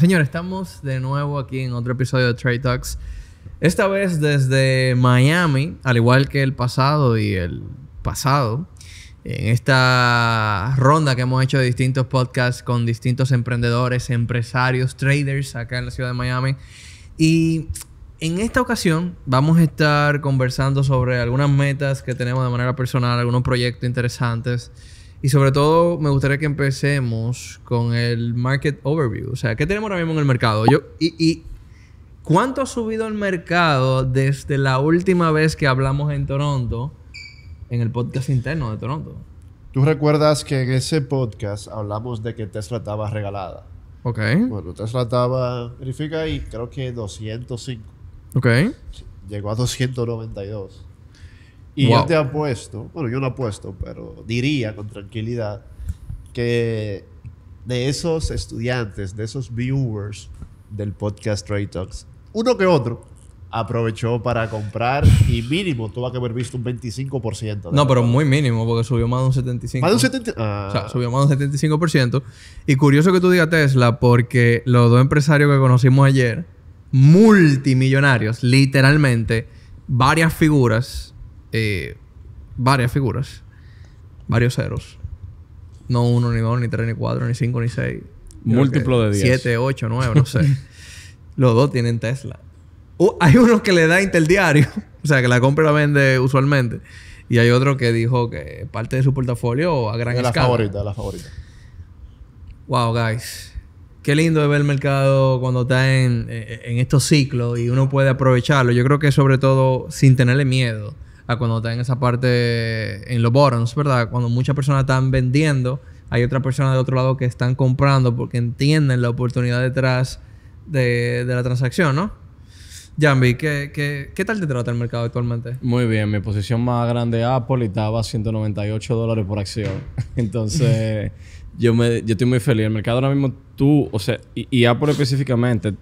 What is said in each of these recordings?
señores, estamos de nuevo aquí en otro episodio de Trade Talks. Esta vez desde Miami, al igual que el pasado y el pasado. En esta ronda que hemos hecho de distintos podcasts con distintos emprendedores, empresarios, traders acá en la ciudad de Miami. Y en esta ocasión vamos a estar conversando sobre algunas metas que tenemos de manera personal, algunos proyectos interesantes y sobre todo, me gustaría que empecemos con el market overview. O sea, ¿qué tenemos ahora mismo en el mercado? Yo, y, ¿cuánto ha subido el mercado desde la última vez que hablamos en Toronto, en el podcast interno de Toronto? Tú recuerdas que en ese podcast hablamos de que Tesla estaba regalada. Ok. Bueno, Tesla estaba, verifica, y creo que 205. Ok. Llegó a 292. Y yo te apuesto, bueno, yo no apuesto, pero diría con tranquilidad que de esos estudiantes, de esos viewers del podcast Trade Talks, uno que otro aprovechó para comprar y mínimo tuvo que haber visto un 25%. No, pero muy mínimo porque subió más de un 75%. Más de un 75%... O sea, ah. subió más de un 75%. Y curioso que tú digas Tesla porque los dos empresarios que conocimos ayer, multimillonarios, literalmente, varias figuras eh, varias figuras, varios ceros. No uno, ni dos, ni tres, ni cuatro, ni cinco, ni seis. Múltiplo de diez Siete, ocho, nueve, no sé. Los dos tienen Tesla. hay uno que le da interdiario, o sea, que la compra y la vende usualmente. Y hay otro que dijo que parte de su portafolio a gran escala. La favorita, la favorita. Wow, guys. Qué lindo de ver el mercado cuando está en, en estos ciclos y uno puede aprovecharlo. Yo creo que sobre todo sin tenerle miedo a cuando está en esa parte, en los bottoms, ¿verdad? Cuando muchas personas están vendiendo, hay otras personas del otro lado que están comprando porque entienden la oportunidad detrás de, la transacción, ¿no? Jambi, ¿qué, ¿qué, qué, tal te trata el mercado actualmente? Muy bien, mi posición más grande Apple estaba a 198 dólares por acción. Entonces, yo, me, yo estoy muy feliz. El mercado ahora mismo, tú, o sea, y Apple específicamente,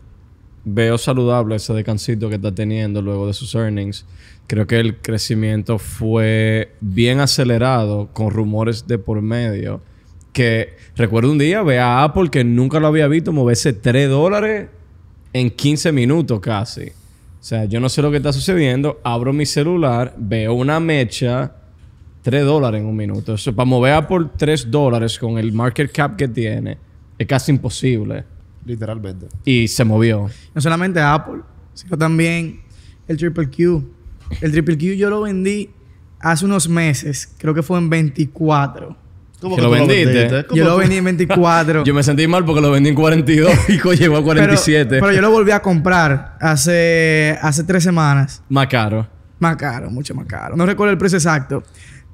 veo saludable ese descansito que está teniendo luego de sus earnings. Creo que el crecimiento fue bien acelerado con rumores de por medio. Que recuerdo un día ve a Apple que nunca lo había visto moverse 3 dólares en 15 minutos casi. O sea, yo no sé lo que está sucediendo. Abro mi celular, veo una mecha, 3 dólares en un minuto. Eso, para mover a por 3 dólares con el market cap que tiene, es casi imposible. Literalmente. Y se movió. No solamente Apple, sino también el Triple Q. El Triple Q yo lo vendí hace unos meses, creo que fue en 24. ¿Cómo que, lo, vendiste? Yo lo vendí en 24. yo me sentí mal porque lo vendí en 42 y llegó a 47. Pero, pero, yo lo volví a comprar hace, hace tres semanas. Más caro. Más caro, mucho más caro. No recuerdo el precio exacto,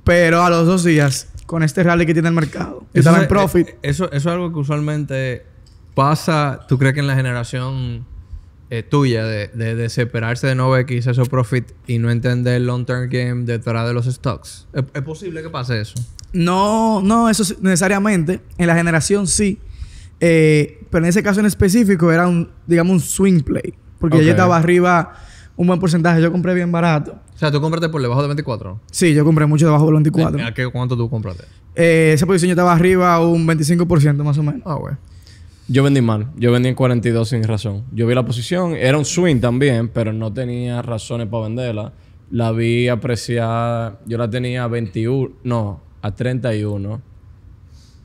pero a los dos días, con este rally que tiene el mercado, estaba en e- profit. Eso, eso es algo que usualmente pasa, ¿tú crees que en la generación eh, tuya de, desesperarse de 9X, eso profit y no entender el long term game detrás de los stocks? ¿Es, posible que pase eso? No, no, eso necesariamente. En la generación sí. Eh, pero en ese caso en específico era un, digamos, un swing play. Porque okay. estaba arriba un buen porcentaje. Yo compré bien barato. O sea, ¿tú compraste por debajo de 24? Sí, yo compré mucho debajo de 24. ¿A qué, cuánto tú compraste? Eh, esa posición estaba arriba un 25% más o menos. Ah, güey. Yo vendí mal. Yo vendí en 42 sin razón. Yo vi la posición. Era un swing también, pero no tenía razones para venderla. La vi apreciada. Yo la tenía a 21. No, a 31.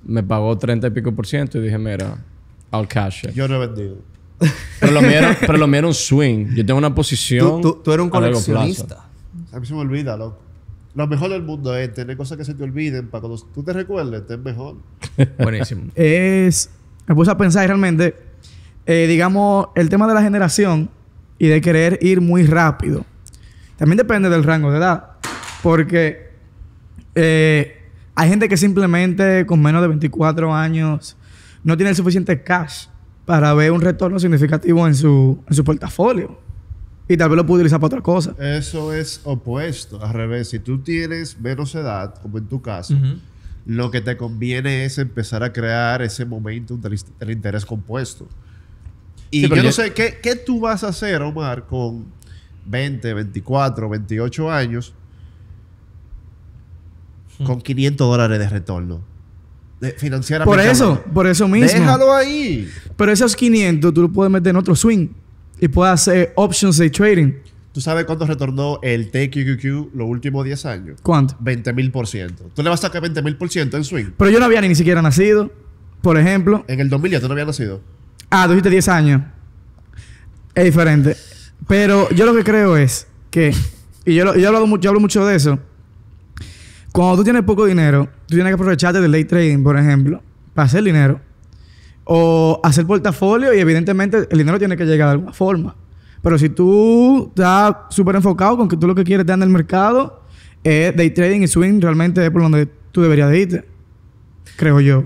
Me pagó 30 y pico por ciento y dije, mira, I'll cash it. Yo no he vendido. Pero lo mío era, un swing. Yo tengo una posición. Tú, eres un coleccionista. A mí se me olvida, loco. Lo mejor del mundo es tener cosas que se te olviden para cuando tú te recuerdes, es mejor. Buenísimo. es me puse a pensar realmente, eh, digamos, el tema de la generación y de querer ir muy rápido. También depende del rango de edad. Porque eh, hay gente que simplemente con menos de 24 años no tiene el suficiente cash para ver un retorno significativo en su, portafolio. Y tal vez lo puede utilizar para otra cosa. Eso es opuesto, al revés. Si tú tienes menos edad, como en tu caso, lo que te conviene es empezar a crear ese momento del, interés compuesto. Y yo, no sé, ¿qué, tú vas a hacer, Omar, con 20, 24, 28 años hmm. con 500 dólares de retorno? De, financieramente. Por eso, por eso mismo. Déjalo ahí. Pero esos 500 tú lo puedes meter en otro swing y puedes hacer options de trading. ¿Tú sabes cuánto retornó el TQQQ los últimos 10 años? ¿Cuánto? mil por ciento. ¿Tú le vas a sacar mil por ciento en swing? Pero yo no había ni siquiera nacido, por ejemplo. En el 2000 tú no habías nacido. Ah, tú dijiste 10 años. Es diferente. Pero yo lo que creo es que, y yo, yo, hablo, yo hablo mucho de eso, cuando tú tienes poco dinero, tú tienes que aprovecharte del day trading, por ejemplo, para hacer dinero. O hacer portafolio y evidentemente el dinero tiene que llegar de alguna forma. Pero si tú estás súper enfocado con que tú lo que quieres estar en el mercado, eh, day trading y swing realmente es por donde tú deberías irte. Creo yo.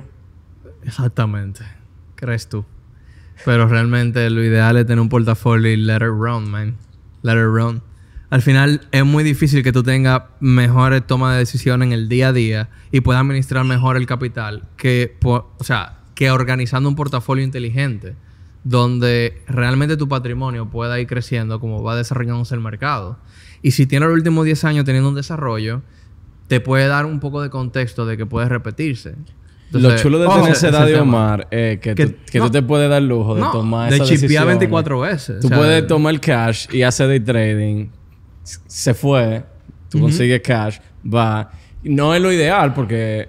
Exactamente. Crees tú. Pero realmente lo ideal es tener un portafolio y let run, man. Let it run. Al final es muy difícil que tú tengas mejores tomas de decisiones en el día a día y puedas administrar mejor el capital que, o sea, que organizando un portafolio inteligente donde realmente tu patrimonio pueda ir creciendo como va desarrollándose el mercado. Y si tiene los últimos 10 años teniendo un desarrollo, te puede dar un poco de contexto de que puede repetirse. lo chulo de tener esa edad de Omar es que, tú, te puedes dar lujo de tomar esa de decisión. 24 veces. Tú puedes tomar el cash y hacer day trading. Se fue. Tú consigues cash. Va. No es lo ideal porque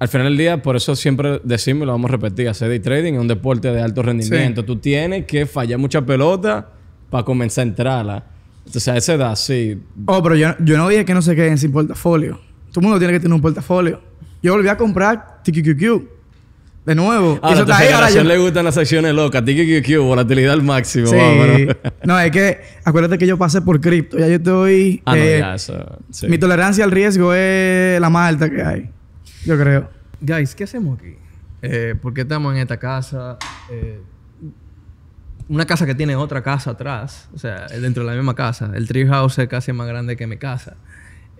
al final del día, por eso siempre decimos, lo vamos a repetir, hacer day trading es un deporte de alto rendimiento. Tú tienes que fallar mucha pelota para comenzar a entrarla. Entonces, a esa edad, sí. Oh, pero yo, yo no dije que no se queden sin portafolio. Todo el mundo tiene que tener un portafolio. Yo volví a comprar TQQQ. De nuevo. Ah, a eso está ahí, le gustan las acciones locas. TQQQ, volatilidad al máximo. Sí. No, es que acuérdate que yo pasé por cripto. Ya yo estoy... Ah, eh, mi tolerancia al riesgo es la más alta que hay. Yo creo. Guys, ¿qué hacemos aquí? Eh, ¿Por qué estamos en esta casa? Eh, una casa que tiene otra casa atrás, o sea, dentro de la misma casa. El treehouse es casi más grande que mi casa.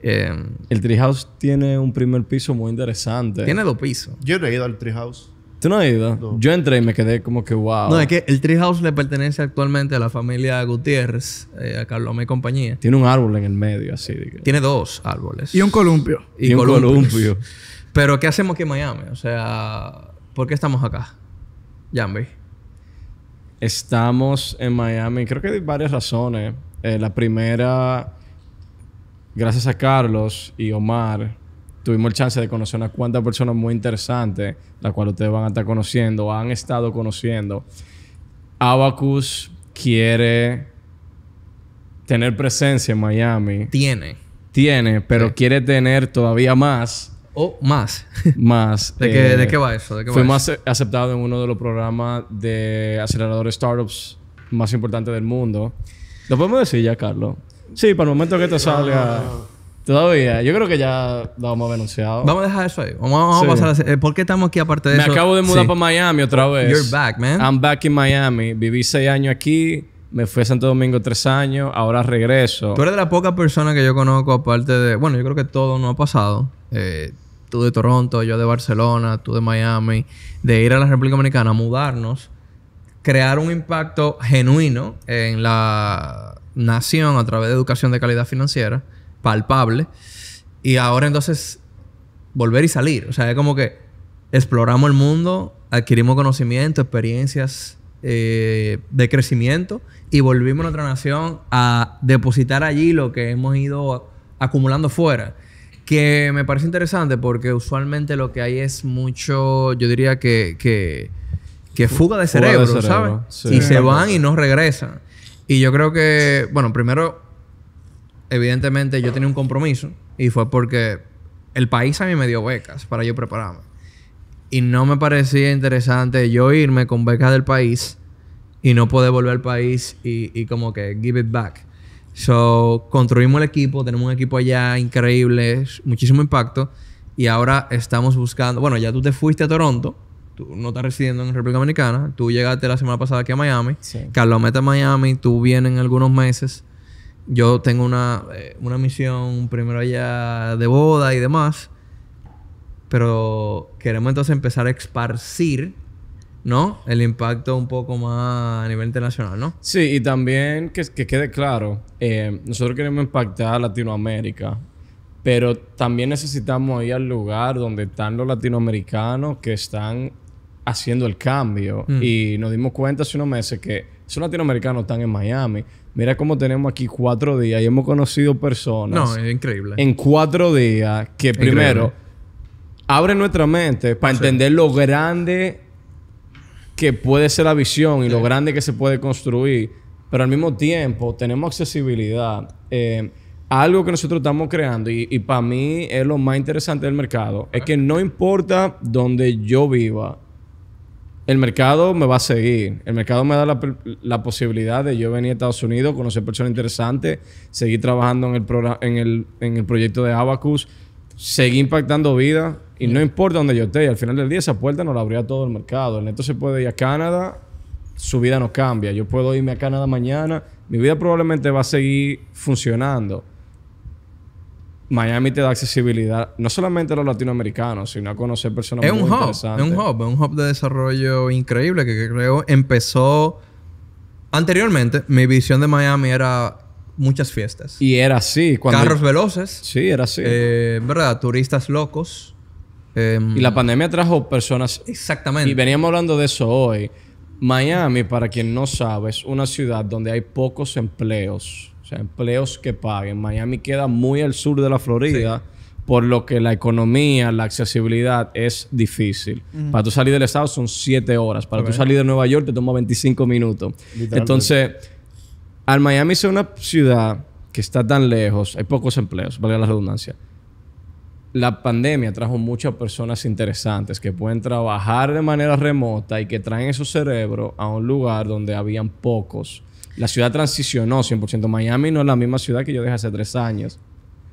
Eh, el treehouse tiene un primer piso muy interesante. Tiene dos pisos. Yo no he ido al treehouse. ¿Tú no has ido? Yo entré y me quedé como que wow. No, es que el treehouse le pertenece actualmente a la familia Gutiérrez, eh, a Carlos y compañía. Tiene un árbol en el medio, así. Tiene dos árboles. Y un columpio. y un columpio. Pero ¿qué hacemos aquí en Miami? O sea, ¿por qué estamos acá? Jambi. Estamos en Miami, creo que hay varias razones. Eh, la primera, gracias a Carlos y Omar, tuvimos la chance de conocer unas cuantas personas muy interesantes, las cuales ustedes van a estar conociendo, han estado conociendo. Abacus quiere tener presencia en Miami. Tiene. Tiene, pero quiere tener todavía más o más. Más. ¿De, eh, qué, va eso? ¿De qué fue más aceptado en uno de los programas de aceleradores startups más importantes del mundo. Lo podemos decir ya, Carlos. Sí, para el momento que te salga. Todavía, yo creo que ya lo hemos denunciado. Vamos a dejar eso ahí. Vamos, a pasar eh, ¿Por qué estamos aquí aparte de eso? Me acabo de mudar para Miami otra vez. You're back, man. I'm back in Miami. Viví seis años aquí. Me fui a Santo Domingo tres años. Ahora regreso. Tú eres de la poca persona que yo conozco aparte de... Bueno, yo creo que todo no ha pasado. Eh, tú de Toronto, yo de Barcelona, tú de Miami, de ir a la República Dominicana, mudarnos, crear un impacto genuino en la nación a través de educación de calidad financiera, palpable, y ahora entonces volver y salir. O sea, es como que exploramos el mundo, adquirimos conocimiento, experiencias eh, de crecimiento y volvimos a nuestra nación a depositar allí lo que hemos ido acumulando fuera que me parece interesante porque usualmente lo que hay es mucho, yo diría que, que, fuga de cerebro, ¿sabes? Y se van y no regresan. Y yo creo que, bueno, primero, evidentemente yo tenía un compromiso y fue porque el país a mí me dio becas para yo prepararme. Y no me parecía interesante yo irme con becas del país y no poder volver al país y, y como que give it back. So, construimos el equipo, tenemos un equipo allá increíble, muchísimo impacto. Y ahora estamos buscando. Bueno, ya tú te fuiste a Toronto, tú no estás residiendo en República Dominicana, tú llegaste la semana pasada aquí a Miami. Sí. Carlos mete a Miami, tú vienes en algunos meses. Yo tengo una, eh, una misión primero allá de boda y demás. Pero queremos entonces empezar a esparcir ¿no? El impacto un poco más a nivel internacional, ¿no? Sí, y también que, quede claro, eh, nosotros queremos impactar a Latinoamérica, pero también necesitamos ir al lugar donde están los latinoamericanos que están haciendo el cambio. Mm. Y nos dimos cuenta hace unos meses que esos latinoamericanos están en Miami. Mira cómo tenemos aquí cuatro días y hemos conocido personas. No, es increíble. En cuatro días que primero abren nuestra mente para entender lo grande que puede ser la visión y lo grande que se puede construir, pero al mismo tiempo tenemos accesibilidad eh, algo que nosotros estamos creando y, para mí es lo más interesante del mercado, es que no importa donde yo viva, el mercado me va a seguir. El mercado me da la, posibilidad de yo venir a Estados Unidos, conocer personas interesantes, seguir trabajando en el, en en el proyecto de Abacus, seguir impactando vida. Y no importa donde yo esté, al final del día esa puerta nos la abría todo el mercado. El neto se puede ir a Canadá, su vida no cambia. Yo puedo irme a Canadá mañana, mi vida probablemente va a seguir funcionando. Miami te da accesibilidad no solamente a los latinoamericanos, sino a conocer personas es un interesantes. es un hub, es un hub de desarrollo increíble que, creo empezó anteriormente. Mi visión de Miami era muchas fiestas. Y era así. Cuando Carros veloces. Sí, era así. Eh, ¿Verdad? Turistas locos. Em, y la pandemia trajo personas. Exactamente. Y veníamos hablando de eso hoy. Miami, para quien no sabe, es una ciudad donde hay pocos empleos. O sea, empleos que paguen. Miami queda muy al sur de la Florida. Por lo que la economía, la accesibilidad es difícil. Para tú salir del estado son 7 horas. Para tú salir de Nueva York te toma 25 minutos. Entonces, al Miami es una ciudad que está tan lejos, hay pocos empleos, valga la redundancia la pandemia trajo muchas personas interesantes que pueden trabajar de manera remota y que traen esos cerebros a un lugar donde habían pocos. La ciudad transicionó 100%. Miami no es la misma ciudad que yo dejé hace tres años.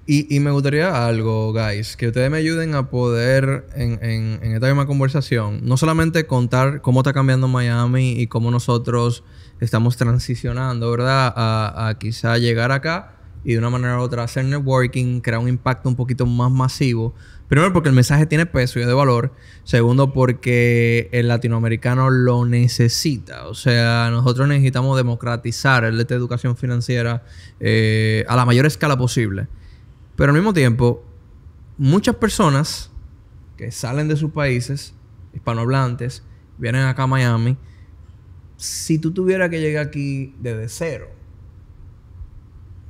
Y, me gustaría algo, guys, que ustedes me ayuden a poder en, en, esta misma conversación, no solamente contar cómo está cambiando Miami y cómo nosotros estamos transicionando, ¿verdad? a quizá llegar acá, y de una manera u otra hacer networking, crear un impacto un poquito más masivo. Primero porque el mensaje tiene peso y es de valor. Segundo porque el latinoamericano lo necesita. O sea, nosotros necesitamos democratizar esta educación financiera eh, a la mayor escala posible. Pero al mismo tiempo, muchas personas que salen de sus países, hispanohablantes, vienen acá a Miami. Si tú tuvieras que llegar aquí desde cero,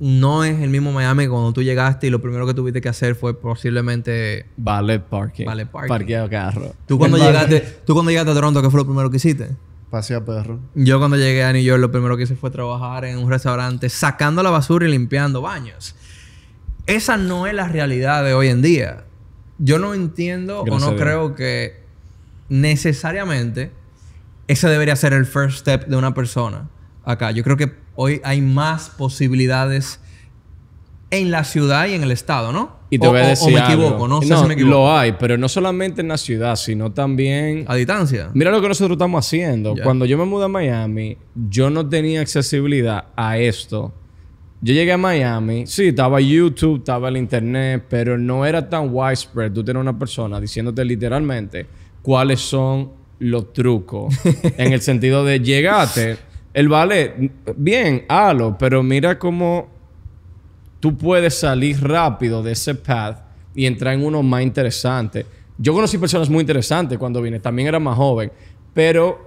no es el mismo Miami cuando tú llegaste y lo primero que tuviste que hacer fue posiblemente... Ballet parking. Ballet parking. Parqueo carro. ¿Tú cuando, llegaste, ¿Tú cuando llegaste a Toronto, qué fue lo primero que hiciste? Pasear perro. Yo cuando llegué a New York lo primero que hice fue trabajar en un restaurante sacando la basura y limpiando baños. Esa no es la realidad de hoy en día. Yo no entiendo o no creo que necesariamente ese debería ser el first step de una persona acá. Yo creo que hoy hay más posibilidades en la ciudad y en el estado, ¿no? Y te o, voy a decir me equivoco, no sé si me equivoco. Lo hay, pero no solamente en la ciudad, sino también. A distancia. Mira lo que nosotros estamos haciendo. Cuando yo me mudé a Miami, yo no tenía accesibilidad a esto. Yo llegué a Miami, sí, estaba YouTube, estaba el internet, pero no era tan widespread. Tú tienes una persona diciéndote literalmente cuáles son los trucos. en el sentido de llegaste el vale bien, halo, pero mira cómo tú puedes salir rápido de ese path y entrar en uno más interesante. Yo conocí personas muy interesantes cuando vine, también era más joven, pero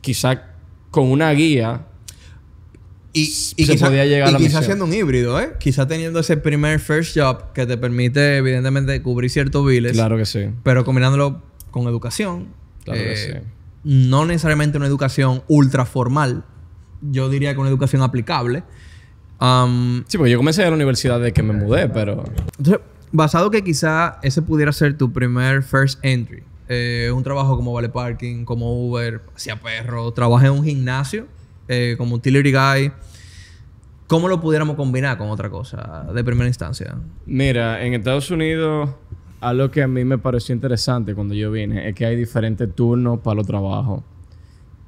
quizá con una guía y, quizá, podía llegar a la siendo un híbrido, ¿eh? Quizá teniendo ese primer first job que te permite, evidentemente, cubrir ciertos biles. Claro que sí. Pero combinándolo con educación. Claro que eh, sí no necesariamente una educación ultra formal, yo diría que una educación aplicable. Um, sí, porque yo comencé a la universidad de que me mudé, pero... Entonces, basado que quizá ese pudiera ser tu primer first entry, eh, un trabajo como Vale Parking, como Uber, hacia perro, trabajé en un gimnasio eh, como utility guy. ¿Cómo lo pudiéramos combinar con otra cosa de primera instancia? Mira, en Estados Unidos algo que a mí me pareció interesante cuando yo vine es que hay diferentes turnos para los trabajos.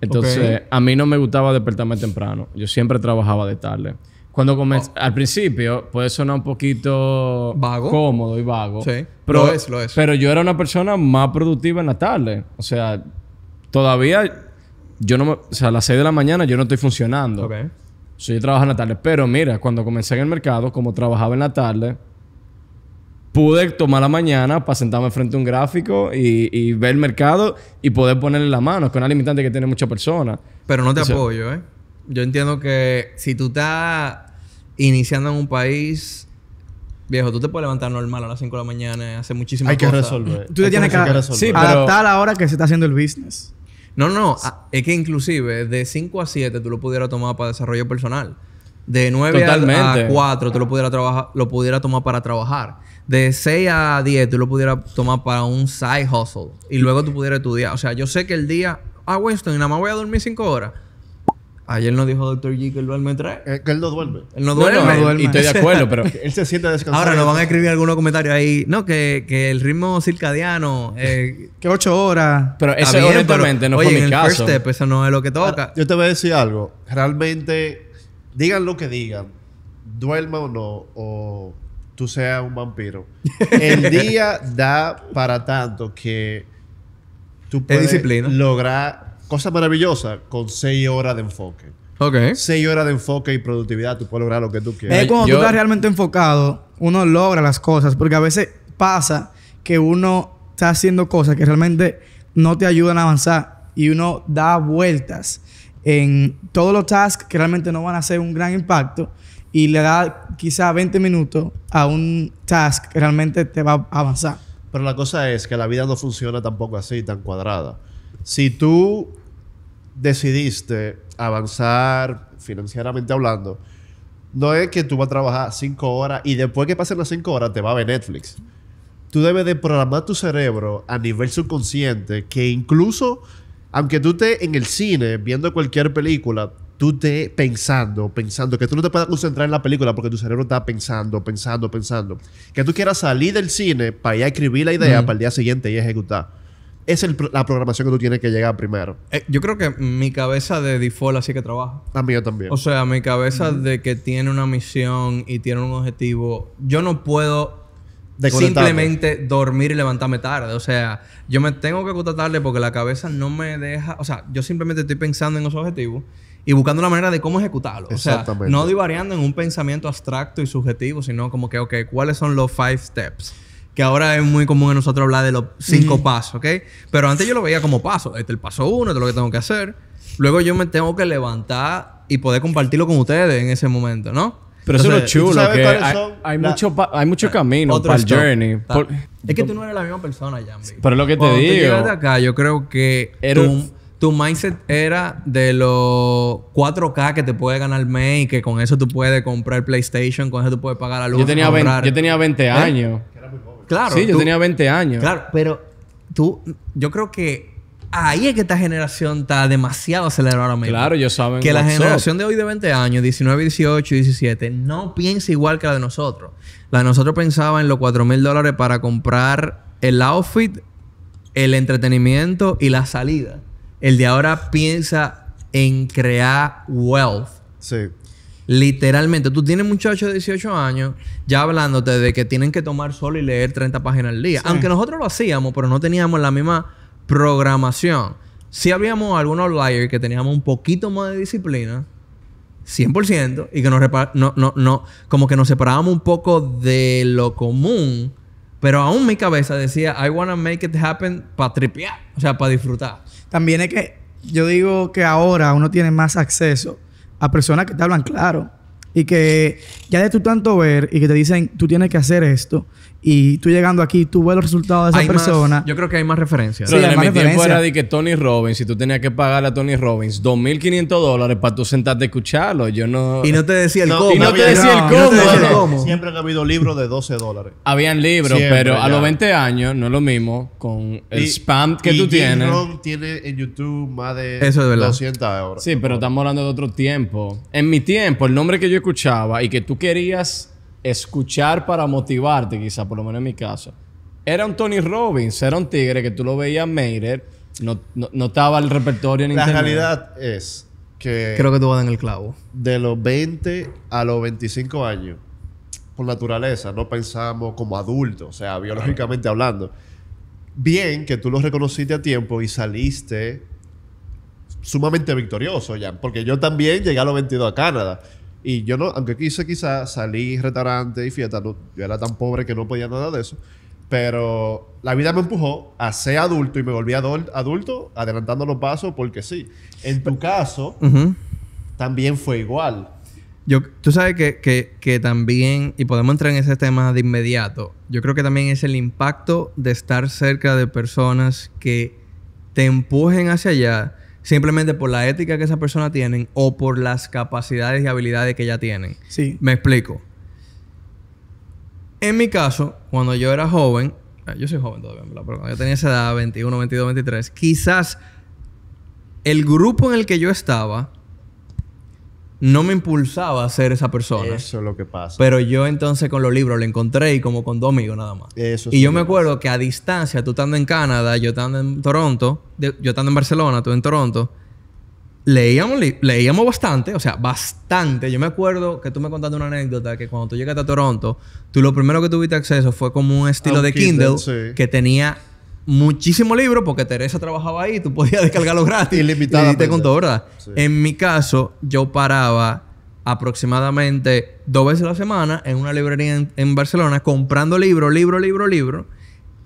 Entonces, a mí no me gustaba despertarme temprano. Yo siempre trabajaba de tarde. Cuando comencé, ah. al principio puede sonar un poquito vago. cómodo y vago. Sí. Pero, lo es, lo es. Pero yo era una persona más productiva en la tarde. O sea, todavía yo no o sea, a las 6 de la mañana yo no estoy funcionando. Ok. yo trabajo en la tarde. Pero mira, cuando comencé en el mercado, como trabajaba en la tarde, pude tomar la mañana para sentarme frente a un gráfico y, ver el mercado y poder ponerle la mano, que es una limitante que tiene mucha persona. Pero no te apoyo, ¿eh? Yo entiendo que si tú estás iniciando en un país, viejo, tú te puedes levantar normal a las 5 de la mañana, hacer muchísimas hay cosas. Hay que resolver. Tú te tienes que, Sí, pero... adaptar a la hora que se está haciendo el business. No, no, es que inclusive de 5 a 7 tú lo pudieras tomar para desarrollo personal. De 9 a 4 tú lo pudieras lo tomar para trabajar. De 6 a 10 tú lo pudieras tomar para un side hustle. Y luego tú pudieras estudiar. O sea, yo sé que el día... Ah, y nada más voy a dormir 5 horas. Ayer nos dijo Dr. G que él duerme tres. que él no duerme. Él no duerme. Y estoy de acuerdo, pero... él se siente descansado. Ahora nos van a escribir algunos comentarios ahí. No, que, que el ritmo circadiano... que 8 horas. Pero eso no fue mi el step, eso no es lo que toca. yo te voy a decir algo. Realmente digan lo que digan, duerma o no, o tú seas un vampiro, el día da para tanto que tú puedes lograr cosas maravillosas con seis horas de enfoque. Ok. Seis horas de enfoque y productividad, tú puedes lograr lo que tú quieras. Es cuando tú estás realmente enfocado, uno logra las cosas, porque a veces pasa que uno está haciendo cosas que realmente no te ayudan a avanzar y uno da vueltas en todos los tasks que realmente no van a hacer un gran impacto y le da quizá 20 minutos a un task que realmente te va a avanzar. Pero la cosa es que la vida no funciona tampoco así, tan cuadrada. Si tú decidiste avanzar financieramente hablando, no es que tú vas a trabajar 5 horas y después que pasen las 5 horas te va a ver Netflix. Tú debes de programar tu cerebro a nivel subconsciente que incluso aunque tú estés en el cine viendo cualquier película, tú estés pensando, pensando, que tú no te puedas concentrar en la película porque tu cerebro está pensando, pensando, pensando. Que tú quieras salir del cine para a escribir la idea para el día siguiente y ejecutar. es la programación que tú tienes que llegar primero. Eh, yo creo que mi cabeza de default así que trabaja. También yo también. O sea, mi cabeza de que tiene una misión y tiene un objetivo. Yo no puedo Simplemente dormir y levantarme tarde. O sea, yo me tengo que acostar tarde porque la cabeza no me deja. O sea, yo simplemente estoy pensando en esos objetivos y buscando la manera de cómo ejecutarlo. O sea, no divariando en un pensamiento abstracto y subjetivo, sino como que, ok, ¿cuáles son los five steps? que ahora es muy común en nosotros hablar de los cinco pasos, ¿ok? Pero antes yo lo veía como paso. Este es el paso uno, esto es lo que tengo que hacer. Luego yo me tengo que levantar y poder compartirlo con ustedes en ese momento, ¿no? Pero eso es lo chulo, que hay, mucho, hay ah, mucho camino para el journey. es que tú no eres la misma persona, ya. Pero es lo que te Cuando digo. acá, yo creo que tu, tu, mindset era de los 4K que te puede ganar May, que con eso tú puedes comprar PlayStation, con eso tú puedes pagar la luz. Yo tenía, 20, ¿Eh? años. Claro. Sí, yo tenía 20 años. Claro, pero tú, yo creo que ahí es que esta generación está demasiado acelerada ahora mismo. Claro, yo saben. Que la generación de hoy de 20 años, 19, 18, 17, no piensa igual que la de nosotros. La de nosotros pensaba en los 4 mil dólares para comprar el outfit, el entretenimiento y la salida. El de ahora piensa en crear wealth. Sí. Literalmente, tú tienes muchachos de 18 años ya hablándote de que tienen que tomar solo y leer 30 páginas al día. Aunque nosotros lo hacíamos, pero no teníamos la misma Programación. Si habíamos algunos outliers que teníamos un poquito más de disciplina, 100%, y que nos, no, no, no, como que nos separábamos un poco de lo común, pero aún mi cabeza decía, I wanna make it happen para tripear, o sea, para disfrutar. También es que yo digo que ahora uno tiene más acceso a personas que te hablan claro y que ya de tu tanto ver y que te dicen, tú tienes que hacer esto, y tú llegando aquí, tú ves los resultados de esa persona. yo creo que hay más referencias. Pero en mi tiempo era de que Tony Robbins, si tú tenías que pagarle a Tony Robbins 2.500 dólares para tú sentarte a escucharlo, yo no... Y no te decía el cómo. Y no te decía el cómo. Siempre ha habido libros de 12 dólares. Habían libros, pero a los 20 años no es lo mismo con el spam que tú tienes. Ron tiene en YouTube más de 200 euros. Sí, pero estamos hablando de otro tiempo. En mi tiempo, el nombre que yo escuchaba y que tú querías escuchar para motivarte, quizá, por lo menos en mi caso. Era un Tony Robbins, era un tigre que tú lo veías en no, no, estaba el repertorio en La realidad es que. Creo que tú vas en el clavo. De los 20 a los 25 años, por naturaleza, no pensamos como adultos, o sea, biológicamente hablando. Bien que tú lo reconociste a tiempo y saliste sumamente victorioso, ya, porque yo también llegué a los 22 a Canadá. Y yo no, aunque quise quizás salir, restaurante y fiesta, yo era tan pobre que no podía nada de eso. Pero la vida me empujó a ser adulto y me volví adulto adelantando los pasos porque sí. En tu caso, también fue igual. Yo, tú sabes que, que, que, también, y podemos entrar en ese tema de inmediato, yo creo que también es el impacto de estar cerca de personas que te empujen hacia allá simplemente por la ética que esa persona tiene... o por las capacidades y habilidades que ella tiene. Sí. Me explico. En mi caso, cuando yo era joven, eh, yo soy joven todavía, pero cuando yo tenía esa edad, 21, 22, 23, quizás el grupo en el que yo estaba no me impulsaba a ser esa persona. Eso es lo que pasa. Pero yo entonces con los libros lo encontré y como con dos amigos nada más. Eso y yo me acuerdo que a distancia, tú estando en Canadá, yo estando en Toronto, yo estando en Barcelona, tú en Toronto, leíamos, leíamos bastante, o sea, bastante. Yo me acuerdo que tú me contaste una anécdota que cuando tú llegaste a Toronto, tú lo primero que tuviste acceso fue como un estilo de Kindle, que tenía muchísimo libro porque Teresa trabajaba ahí, tú podías descargarlo gratis. Ilimitada. Y te pues, contó, ¿verdad? En mi caso, yo paraba aproximadamente dos veces a la semana en una librería en, Barcelona comprando libro, libro, libro, libro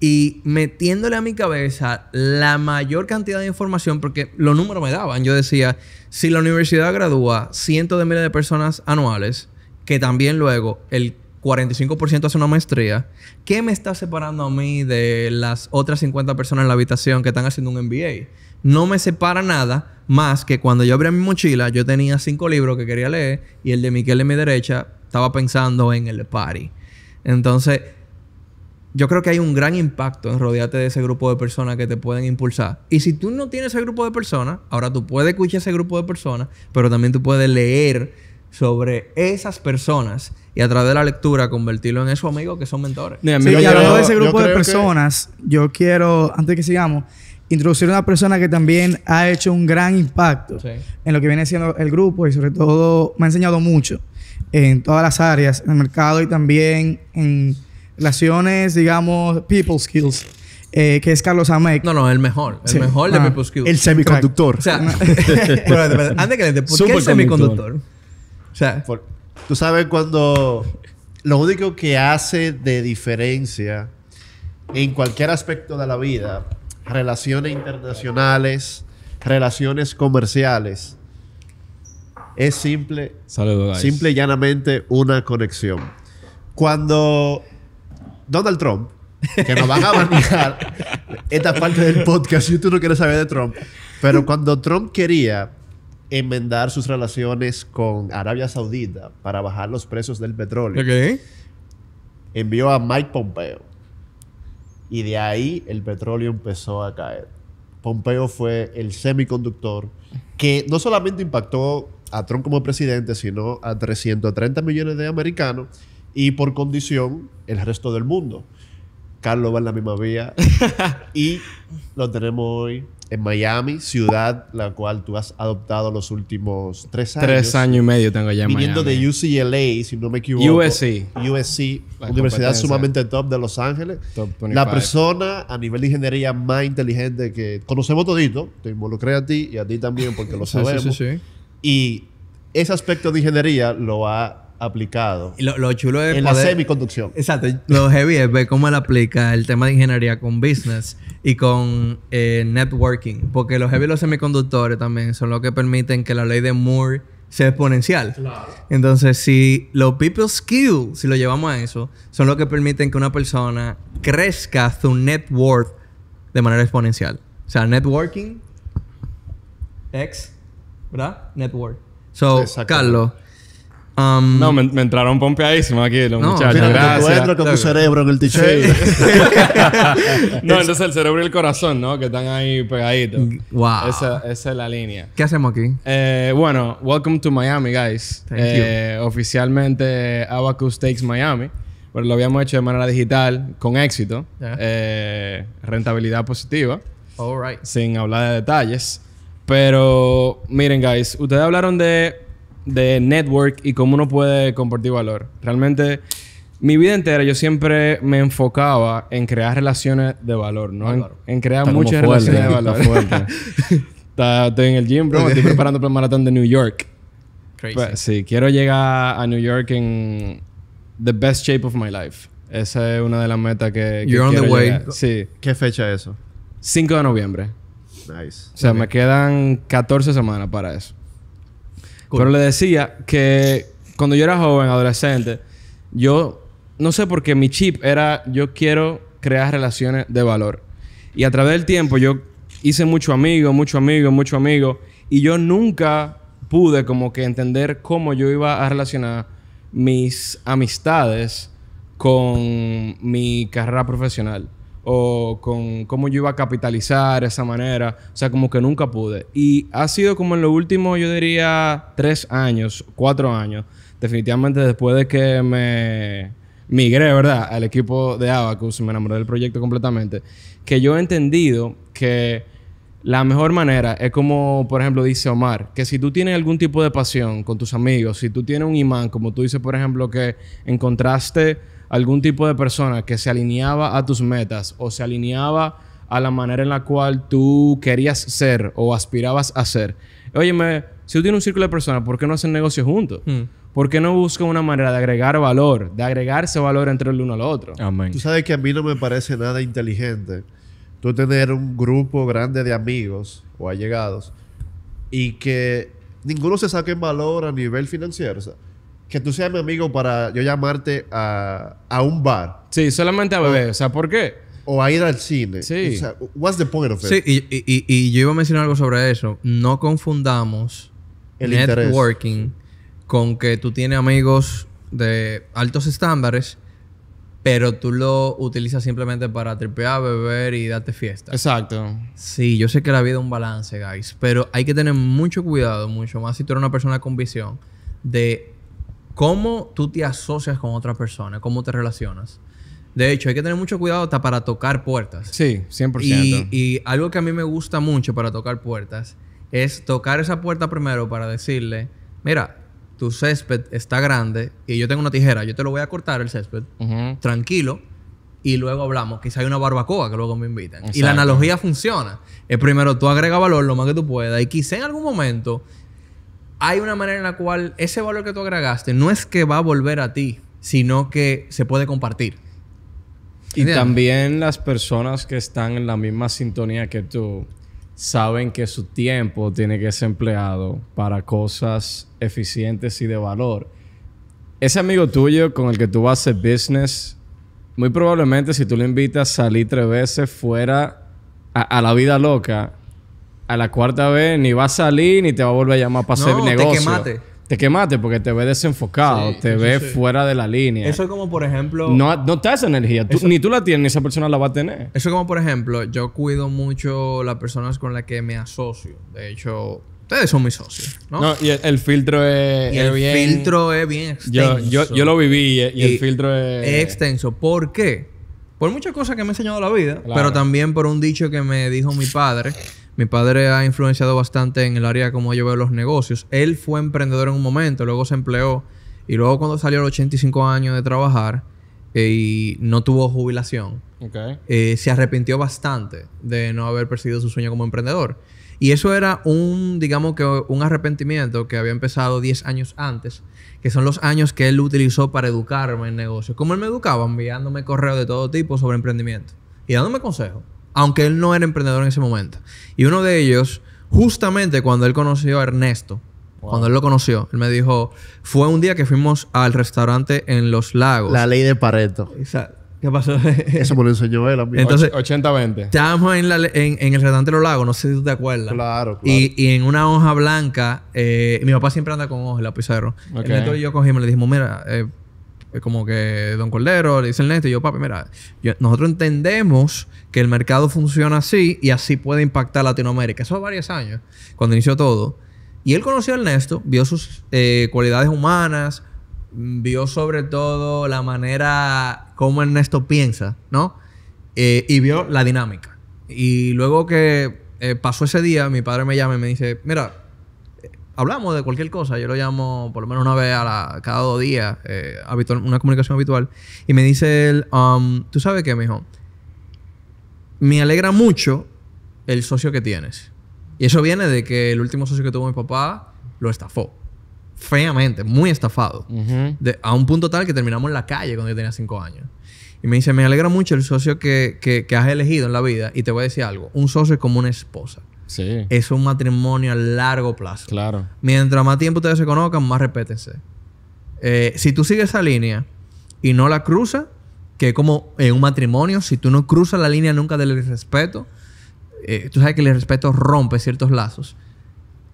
y metiéndole a mi cabeza la mayor cantidad de información porque los números me daban. Yo decía, si la universidad gradúa cientos de miles de personas anuales, que también luego el 45% hace una maestría, ¿qué me está separando a mí de las otras 50 personas en la habitación que están haciendo un MBA? No me separa nada más que cuando yo abría mi mochila, yo tenía cinco libros que quería leer y el de Miquel en mi derecha estaba pensando en el party. Entonces, yo creo que hay un gran impacto en rodearte de ese grupo de personas que te pueden impulsar. Y si tú no tienes ese grupo de personas, ahora tú puedes escuchar ese grupo de personas, pero también tú puedes leer sobre esas personas y a través de la lectura convertirlo en esos amigos que son mentores. hablando de ese grupo de personas, yo quiero, antes que sigamos, introducir una persona que también ha hecho un gran impacto en lo que viene siendo el grupo y sobre todo me ha enseñado mucho en todas las áreas, en el mercado y también en relaciones, digamos, people skills. Eh, que es Carlos Amek. No, no, el mejor. El mejor de ah. People Skills. El semiconductor. O sea, antes que le ¿por qué el semiconductor? O sea, tú sabes cuando lo único que hace de diferencia en cualquier aspecto de la vida, relaciones internacionales, relaciones comerciales, es simple, simple y llanamente una conexión. Cuando Donald Trump, que nos van a manejar esta parte del podcast, si tú no quieres saber de Trump, pero cuando Trump quería enmendar sus relaciones con Arabia Saudita para bajar los precios del petróleo. Envió a Mike Pompeo. Y de ahí el petróleo empezó a caer. Pompeo fue el semiconductor que no solamente impactó a Trump como presidente, sino a 330 millones de americanos y por condición el resto del mundo. Carlos va en la misma vía y lo tenemos hoy en Miami, ciudad la cual tú has adoptado los últimos tres años. Tres años y medio tengo ya en Viniendo de UCLA, si no me equivoco. USC. USC, universidad sumamente top de Los Ángeles. La persona a nivel de ingeniería más inteligente que conocemos todito. Te involucré a ti y a ti también porque lo sabemos. sí. Y ese aspecto de ingeniería lo ha aplicado. lo, chulo es. En la semiconducción. Exacto. Lo heavy es ver cómo él aplica el tema de ingeniería con business y con eh, networking. Porque los heavy los semiconductores también son los que permiten que la ley de Moore sea exponencial. Claro. Entonces, si los people skills, si lo llevamos a eso, son los que permiten que una persona crezca su network... de manera exponencial. O sea, networking, X, ¿verdad? Network. So, Carlos, Um, no, me, entraron pompeadísimos aquí los muchachos. con tu cerebro el t no, entonces el cerebro y el corazón, ¿no? Que están ahí pegaditos. Wow. Esa, es la línea. ¿Qué hacemos aquí? Eh, bueno, welcome to Miami, guys. Eh, oficialmente Abacus Takes Miami. Pero lo habíamos hecho de manera digital, con éxito. Eh, rentabilidad positiva. All right. Sin hablar de detalles. Pero, miren, guys. Ustedes hablaron de de network y cómo uno puede compartir valor. Realmente, mi vida entera yo siempre me enfocaba en crear relaciones de valor, ¿no? Ah, en, crear muchas relaciones de valor. está, estoy en el gym, bro. estoy preparando para el maratón de New York. Crazy. Pues, sí, quiero llegar a New York en the best shape of my life. Esa es una de las metas que, que You're on the way. Llegar. Sí. ¿Qué fecha es eso? 5 de noviembre. Nice. O sea, me quedan 14 semanas para eso. Pero le decía que cuando yo era joven, adolescente, yo no sé por qué mi chip era yo quiero crear relaciones de valor. Y a través del tiempo yo hice mucho amigo, mucho amigo, mucho amigo. Y yo nunca pude como que entender cómo yo iba a relacionar mis amistades con mi carrera profesional o con cómo yo iba a capitalizar esa manera. O sea, como que nunca pude. Y ha sido como en los últimos, yo diría, tres años, cuatro años, definitivamente después de que me migré, ¿verdad?, al equipo de Abacus, me enamoré del proyecto completamente, que yo he entendido que la mejor manera es como, por ejemplo, dice Omar, que si tú tienes algún tipo de pasión con tus amigos, si tú tienes un imán, como tú dices, por ejemplo, que encontraste algún tipo de persona que se alineaba a tus metas o se alineaba a la manera en la cual tú querías ser o aspirabas a ser. Óyeme, si tú tienes un círculo de personas, ¿por qué no hacen negocios juntos? Hmm. ¿Por qué no buscan una manera de agregar valor, de agregarse valor entre el uno al otro? Tú sabes que a mí no me parece nada inteligente tú tener un grupo grande de amigos o allegados y que ninguno se saque valor a nivel financiero que tú seas mi amigo para yo llamarte a, a un bar. Sí, solamente a beber. O, sea, ¿por qué? O a ir al cine. Sí. O sea, what's the point of it? Sí, y, yo iba a mencionar algo sobre eso. No confundamos el networking con que tú tienes amigos de altos estándares, pero tú lo utilizas simplemente para tripear, beber y darte fiesta. Exacto. Sí, yo sé que la vida es un balance, guys, pero hay que tener mucho cuidado, mucho más si tú eres una persona con visión de cómo tú te asocias con otra persona, cómo te relacionas. De hecho, hay que tener mucho cuidado hasta para tocar puertas. Sí, 100%. Y, y algo que a mí me gusta mucho para tocar puertas es tocar esa puerta primero para decirle, mira, tu césped está grande y yo tengo una tijera, yo te lo voy a cortar el césped, tranquilo, y luego hablamos. Quizá hay una barbacoa que luego me invitan. Y la analogía funciona. Es primero tú agregas valor lo más que tú puedas y quizá en algún momento hay una manera en la cual ese valor que tú agregaste no es que va a volver a ti, sino que se puede compartir. Y también las personas que están en la misma sintonía que tú saben que su tiempo tiene que ser empleado para cosas eficientes y de valor. Ese amigo tuyo con el que tú vas a hacer business, muy probablemente si tú le invitas a salir tres veces fuera a la vida loca, a la cuarta vez ni va a salir ni te va a volver a llamar para hacer negocio. Te quemate. Te quemate porque te ve desenfocado, te ve fuera de la línea. Eso es como, por ejemplo. No, no está esa energía. ni tú la tienes, ni esa persona la va a tener. Eso es como, por ejemplo, yo cuido mucho las personas con las que me asocio. De hecho, ustedes son mis socios, ¿no? No, y el, filtro es, el filtro es bien extenso. Yo, yo, lo viví y, el filtro es... Es extenso. ¿Por qué? Por muchas cosas que me ha enseñado la vida, pero también por un dicho que me dijo mi padre, mi padre ha influenciado bastante en el área como yo veo los negocios. Él fue emprendedor en un momento, luego se empleó y luego cuando salió a los 85 años de trabajar eh, y no tuvo jubilación, eh, se arrepintió bastante de no haber perseguido su sueño como emprendedor. Y eso era un, digamos que un arrepentimiento que había empezado 10 años antes, que son los años que él utilizó para educarme en negocios. Como él me educaba, enviándome correos de todo tipo sobre emprendimiento y dándome consejos aunque él no era emprendedor en ese momento. Y uno de ellos, justamente cuando él conoció a Ernesto, cuando él lo conoció, él me dijo, fue un día que fuimos al restaurante en Los Lagos. La ley de Pareto. ¿Qué pasó? Eso me lo enseñó él a Entonces, 80-20. Estábamos en, el restaurante de Los Lagos, no sé si tú te acuerdas. Claro, Y, en una hoja blanca, eh, mi papá siempre anda con hojas en la pizarra. Entonces yo cogí y le dijimos, mira, eh, como que Don Cordero le dice el yo, papi, mira, nosotros entendemos que el mercado funciona así y así puede impactar Latinoamérica. Eso varios años, cuando inició todo. Y él conoció a Ernesto, vio sus eh, cualidades humanas, vio sobre todo la manera como Ernesto piensa, ¿no? Eh, y vio la dinámica. Y luego que eh, pasó ese día, mi padre me llama y me dice, mira, hablamos de cualquier cosa. Yo lo llamo por lo menos una vez cada dos días, eh, una comunicación habitual. Y me dice él, um, ¿tú sabes qué, mijo? Me alegra mucho el socio que tienes. Y eso viene de que el último socio que tuvo mi papá lo estafó. Feamente, muy estafado. a un punto tal que terminamos en la calle cuando yo tenía cinco años. Y me dice, me alegra mucho el socio que, que has elegido en la vida. Y te voy a decir algo, un socio es como una esposa. Es un matrimonio a largo plazo. Claro. Mientras más tiempo ustedes se conozcan, más respétense. Eh, si tú sigues esa línea y no la cruzas, que es como en un matrimonio, si tú no cruzas la línea nunca del respeto, eh, tú sabes que el respeto rompe ciertos lazos.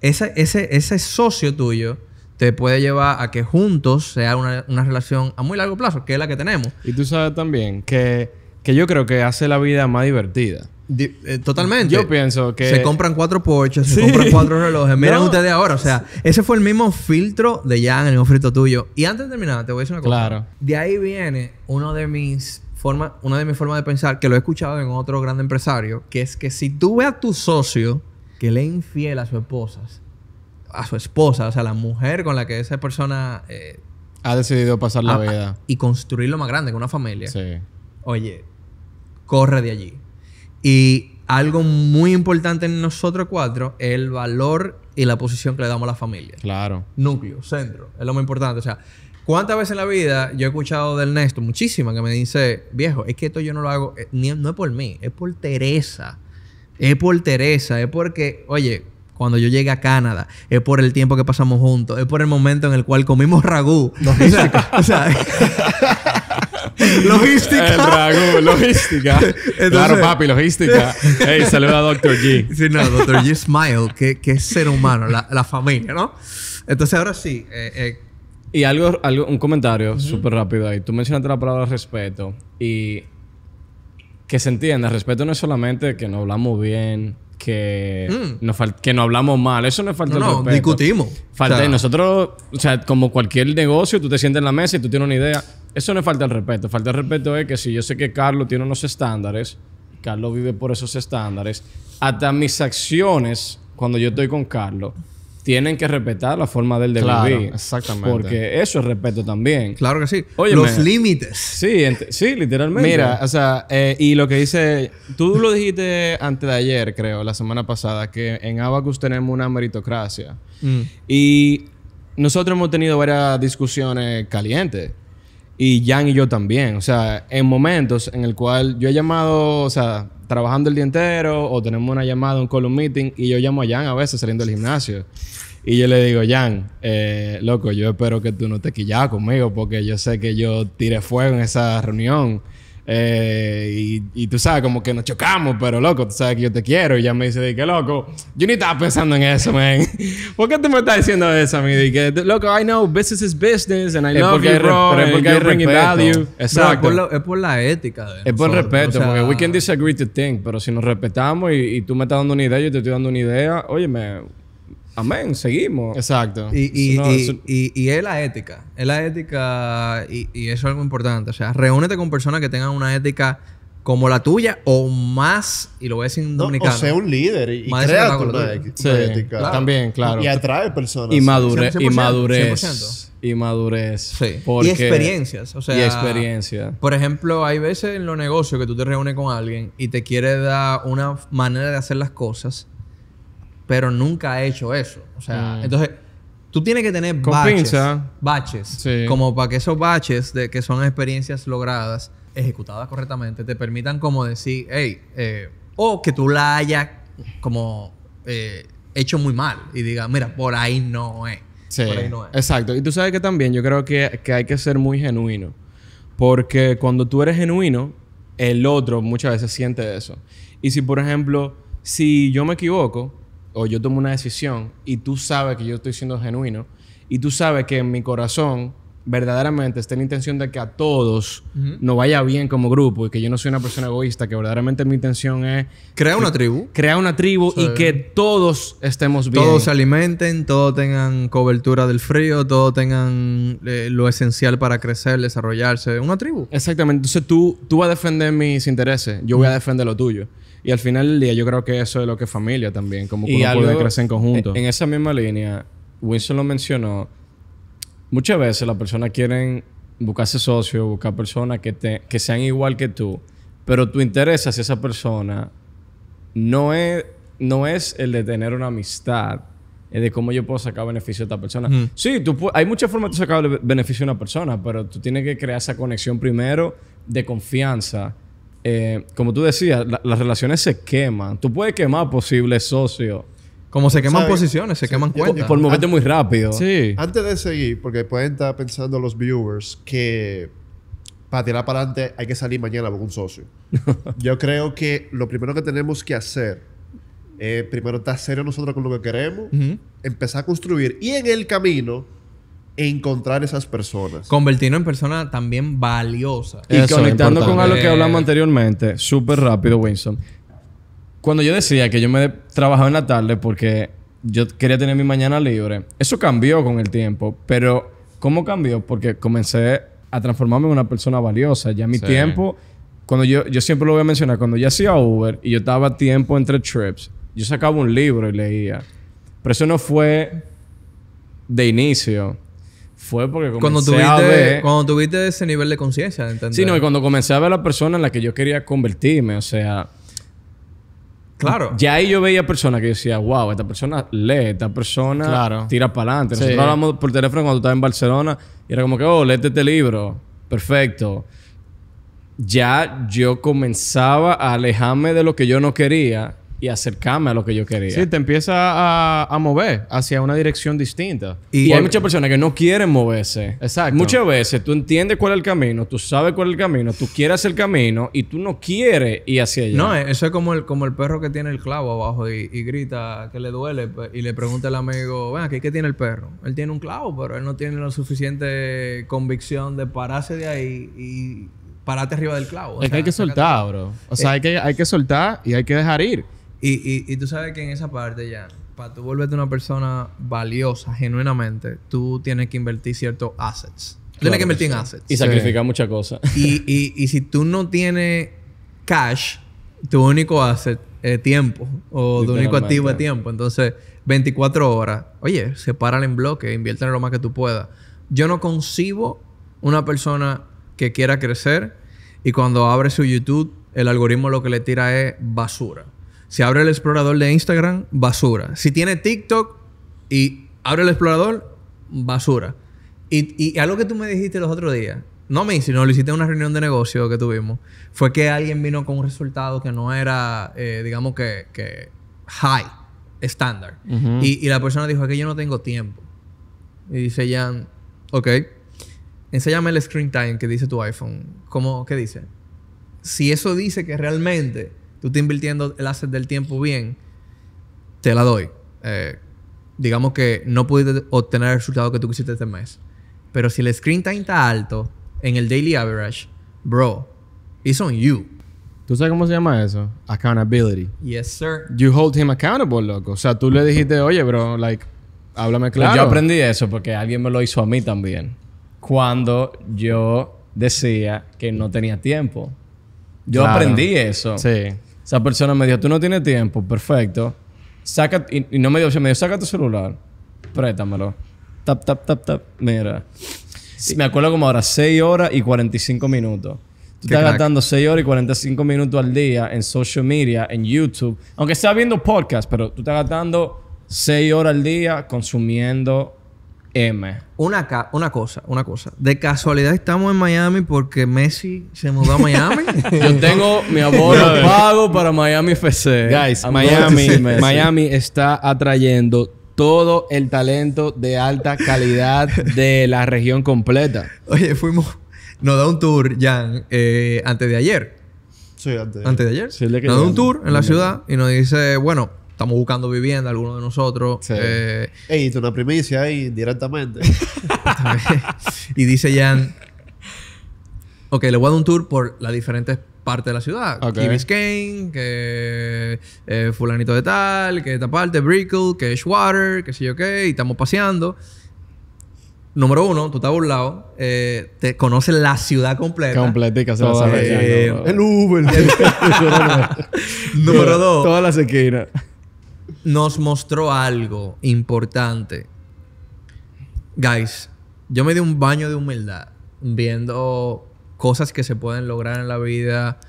Ese, ese, ese socio tuyo te puede llevar a que juntos sea una, una, relación a muy largo plazo, que es la que tenemos. Y tú sabes también que, que yo creo que hace la vida más divertida. Eh, totalmente. Yo pienso que. Se compran cuatro porches se compran cuatro relojes. Miren ustedes ahora. O sea, ese fue el mismo filtro de Jan, el mismo filtro tuyo. Y antes de terminar, te voy a decir una cosa. Claro. De ahí viene uno de mis formas una de mis formas de pensar, que lo he escuchado en otro gran empresario, que es que si tú ves a tu socio que le infiel a su esposa, a su esposa, o sea, la mujer con la que esa persona. Eh, ha decidido pasar la vida. y construir lo más grande, con una familia. Sí. Oye, corre de allí. Y algo muy importante en nosotros cuatro es el valor y la posición que le damos a la familia. Claro. Núcleo, centro, es lo más importante. O sea, ¿cuántas veces en la vida yo he escuchado del Ernesto, muchísimas, que me dice, viejo, es que esto yo no lo hago, eh, ni, no es por mí, es por Teresa. Es por Teresa, es porque, oye, cuando yo llegué a Canadá, es por el tiempo que pasamos juntos, es por el momento en el cual comimos ragú. Logística. o sea, logística. El ragú, logística. claro, papi, logística. Hey, saluda a Dr. G. Sí, no, Dr. G Smile, que, es ser humano, la, familia, ¿no? Entonces, ahora sí. Eh, eh, y algo, algo, un comentario súper rápido ahí. Tú mencionaste la palabra respeto y que se entienda, respeto no es solamente que no hablamos bien que, mm. nos que no hablamos mal. Eso no es falta de respeto. No, discutimos. Falta nosotros, o sea, como cualquier negocio, tú te sientes en la mesa y tú tienes una idea. Eso no es falta de respeto. Falta de respeto es que si yo sé que Carlos tiene unos estándares, Carlos vive por esos estándares, hasta mis acciones cuando yo estoy con Carlos tienen que respetar la forma del de Exactamente. Porque eso es respeto también. Claro que sí. Los límites. Sí, sí, literalmente. Mira, o sea, eh, y lo que dice, tú lo dijiste antes de ayer, creo, la semana pasada, que en Abacus tenemos una meritocracia. Mm. Y nosotros hemos tenido varias discusiones calientes y Jan y yo también. O sea, en momentos en el cual yo he llamado, o sea, trabajando el día entero o tenemos una llamada, un column meeting y yo llamo a Jan a veces saliendo del gimnasio. Y yo le digo, Jan, eh, loco, yo espero que tú no te quillas conmigo porque yo sé que yo tiré fuego en esa reunión. Eh, y, tú sabes, como que nos chocamos, pero loco, tú sabes que yo te quiero. Y ya me dice, de que loco, yo ni estaba pensando en eso, man. ¿Por qué tú me estás diciendo eso, amigo? Y que, loco, I know business is business and I love you, bro. Pero es porque bringing value. Exacto. es, por la, ética. De es por por respeto, porque we can disagree to think, pero si nos respetamos y, y tú me estás dando una idea, yo te estoy dando una idea, oye, me amén, seguimos. Exacto. Y, es la ética. Es la ética y, eso es algo importante. O sea, reúnete con personas que tengan una ética como la tuya o más, y lo voy a decir dominicano. o sea un líder y, crea tu, ética. También, claro. Y, atrae personas. Y, y madurez. Y madurez. Sí. y experiencias. O sea, y experiencia. Por ejemplo, hay veces en los negocios que tú te reúnes con alguien y te quiere dar una manera de hacer las cosas pero nunca ha hecho eso. O sea, mm. entonces tú tienes que tener baches, baches sí. como para que esos baches de que son experiencias logradas, ejecutadas correctamente, te permitan como decir, hey, eh, o que tú la hayas como eh, hecho muy mal y digas, mira, por ahí no es. por ahí no es. exacto. Y tú sabes que también yo creo que, que hay que ser muy genuino. Porque cuando tú eres genuino, el otro muchas veces siente eso. Y si, por ejemplo, si yo me equivoco, o yo tomo una decisión y tú sabes que yo estoy siendo genuino y tú sabes que en mi corazón verdaderamente está la intención de que a todos nos vaya bien como grupo y que yo no soy una persona egoísta, que verdaderamente mi intención es... Crear una tribu. Crear una tribu y que todos estemos bien. Todos se alimenten, todos tengan cobertura del frío, todos tengan eh, lo esencial para crecer, desarrollarse. Una tribu. Exactamente. Entonces tú, tú vas a defender mis intereses, yo voy a defender lo tuyo. Y al final del día yo creo que eso es lo que es familia también, como uno puede crecer en conjunto. En esa misma línea, Winston lo mencionó, muchas veces las personas quieren buscarse socio buscar personas que, te, que sean igual que tú, pero tu interés hacia esa persona no es, no es el de tener una amistad, es de cómo yo puedo sacar beneficio de esta persona. Sí, tú, hay muchas formas de sacar beneficio de una persona, pero tú tienes que crear esa conexión primero de confianza eh, como tú decías, las relaciones se queman. Tú puedes quemar posibles socios. Como se queman posiciones, se queman cuentas. por moverte muy rápido. Sí. Antes de seguir, porque pueden estar pensando los viewers que para tirar para adelante hay que salir mañana con un socio. yo creo que lo primero que tenemos que hacer eh, primero estar serios nosotros con lo que queremos, empezar a construir y en el camino encontrar esas personas. Convertirnos en personas también valiosas. Y conectando con algo que hablamos eh. anteriormente, súper rápido, Winston. Cuando yo decía que yo me trabajaba en la tarde porque yo quería tener mi mañana libre, eso cambió con el tiempo, pero ¿cómo cambió? Porque comencé a transformarme en una persona valiosa. Ya mi tiempo, cuando yo, yo siempre lo voy a mencionar, cuando yo hacía Uber y yo estaba tiempo entre trips, yo sacaba un libro y leía. Pero eso no fue de inicio fue porque comencé cuando tuviste, Cuando tuviste ese nivel de conciencia, ¿entendés? Sí, no, y cuando comencé a ver a la persona en la que yo quería convertirme, o sea... Claro. Ya ahí yo veía personas que decía, wow, esta persona lee, esta persona tira para adelante. Nosotros hablamos por teléfono cuando estaba en Barcelona y era como que, oh, léete este libro. Perfecto. Ya yo comenzaba a alejarme de lo que yo no quería y acercarme a lo que yo quería. Sí, te empieza a, mover hacia una dirección distinta. Y, hay muchas personas que no quieren moverse. Exacto. Muchas veces tú entiendes cuál es el camino, tú sabes cuál es el camino, tú quieres el camino y tú no quieres ir hacia allá. No, eh, eso es como el, como el perro que tiene el clavo abajo y, grita que le duele y le pregunta al amigo, ven aquí, ¿qué tiene el perro? Él tiene un clavo, pero él no tiene la suficiente convicción de pararse de ahí y pararte arriba del clavo. es que hay que soltar, bro. O sea, eh, que, hay que soltar y hay que dejar ir. Y, y, tú sabes que en esa parte ya, para tú volverte una persona valiosa, genuinamente, tú tienes que invertir ciertos assets. tienes que invertir en assets. Y sacrificar muchas cosas. Y, y, y si tú no tienes cash, tu único asset es tiempo. O tu único activo es tiempo. Entonces, 24 horas. Oye, sepáralo en bloques, invierte lo más que tú puedas. Yo no concibo una persona que quiera crecer y cuando abre su YouTube, el algoritmo lo que le tira es basura. Si abre el explorador de Instagram, basura. Si tiene TikTok y abre el explorador, basura. Y, algo que tú me dijiste los otros días, no me sino lo hiciste en una reunión de negocio que tuvimos, fue que alguien vino con un resultado que no era, eh, digamos que, que high, estándar. y, la persona dijo, que yo no tengo tiempo. Y dice Jan, ok, enséñame el screen time que dice tu iPhone. ¿Cómo, qué dice? Si eso dice que realmente tú estás invirtiendo el asset del tiempo bien, te la doy. Eh, digamos que no pudiste obtener el resultado que tú quisiste este mes. Pero si el screen time está alto en el daily average, bro, it's on you. ¿Tú sabes cómo se llama eso? Accountability. Yes, sir. You hold him accountable, loco. O sea, tú le dijiste, oye, bro, like, háblame pues claro. yo aprendí eso porque alguien me lo hizo a mí también. Cuando yo decía que no tenía tiempo. Yo aprendí eso. Sí. Esa persona me dijo, tú no tienes tiempo, perfecto. Saca, y, no me dio se me dijo, saca tu celular, préstamelo. Tap, tap, tap, tap. Mira. Me acuerdo como ahora, 6 horas y 45 minutos. Tú estás gastando 6 horas y 45 minutos al día en social media, en YouTube. Aunque estás viendo podcast, pero tú estás gastando 6 horas al día consumiendo M. Una, una cosa, una cosa. De casualidad estamos en Miami porque Messi se mudó a Miami. Yo tengo mi abono pago para Miami FC. Guys, Miami, Miami está atrayendo todo el talento de alta calidad de la región completa. Oye, fuimos. Nos da un tour, Jan, eh, antes de ayer. Sí, antes de ayer. Antes de ayer. nos da un tour en la ciudad y nos dice, bueno estamos buscando vivienda, algunos de nosotros. Sí. Eh, una primicia ahí directamente. y dice Jan, ok, le voy a dar un tour por las diferentes partes de la ciudad. Okay. Biscayne, que eh, fulanito de tal, que esta parte, Brickle, que water, que sé yo qué, y estamos paseando. Número uno, tú estás burlado, eh, te conoces la ciudad completa. Completica, se la a El Uber. Número dos. Todas las esquinas nos mostró algo importante. Guys, yo me di un baño de humildad viendo cosas que se pueden lograr en la vida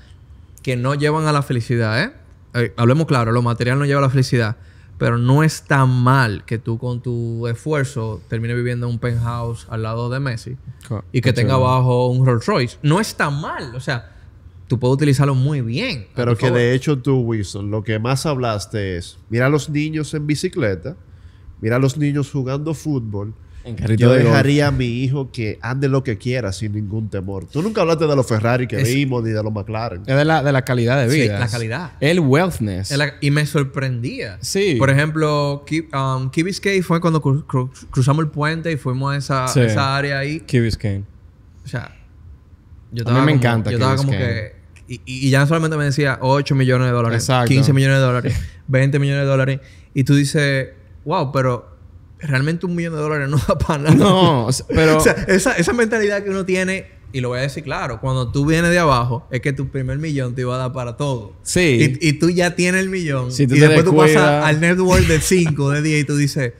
que no llevan a la felicidad, ¿eh? eh hablemos claro, lo material no lleva a la felicidad, pero no está mal que tú con tu esfuerzo termines viviendo en un penthouse al lado de Messi y que tenga abajo un Rolls Royce. No está mal, o sea, tú puedes utilizarlo muy bien. Pero que de hecho tú, Wilson, lo que más hablaste es, mira a los niños en bicicleta, mira a los niños jugando fútbol. Yo dejaría a mi hijo que ande lo que quiera sin ningún temor. Tú nunca hablaste de los Ferrari que vimos ni de los McLaren. Es de la, calidad de vida. Sí, la calidad. El wealthness. y me sorprendía. Sí. Por ejemplo, um, Key, um, fue cuando cruzamos el puente y fuimos a esa, área ahí. Key Biscayne. O sea, yo estaba a mí me encanta. Yo estaba como que y, ya no solamente me decía 8 millones de dólares, 15 millones de dólares, 20 millones de dólares. Y tú dices, wow, pero realmente un millón de dólares no da para nada. No, pero... esa, mentalidad que uno tiene y lo voy a decir claro, cuando tú vienes de abajo, es que tu primer millón te iba a dar para todo. Sí. Y, tú ya tienes el millón. y después tú pasas al network de 5, de 10 y tú dices,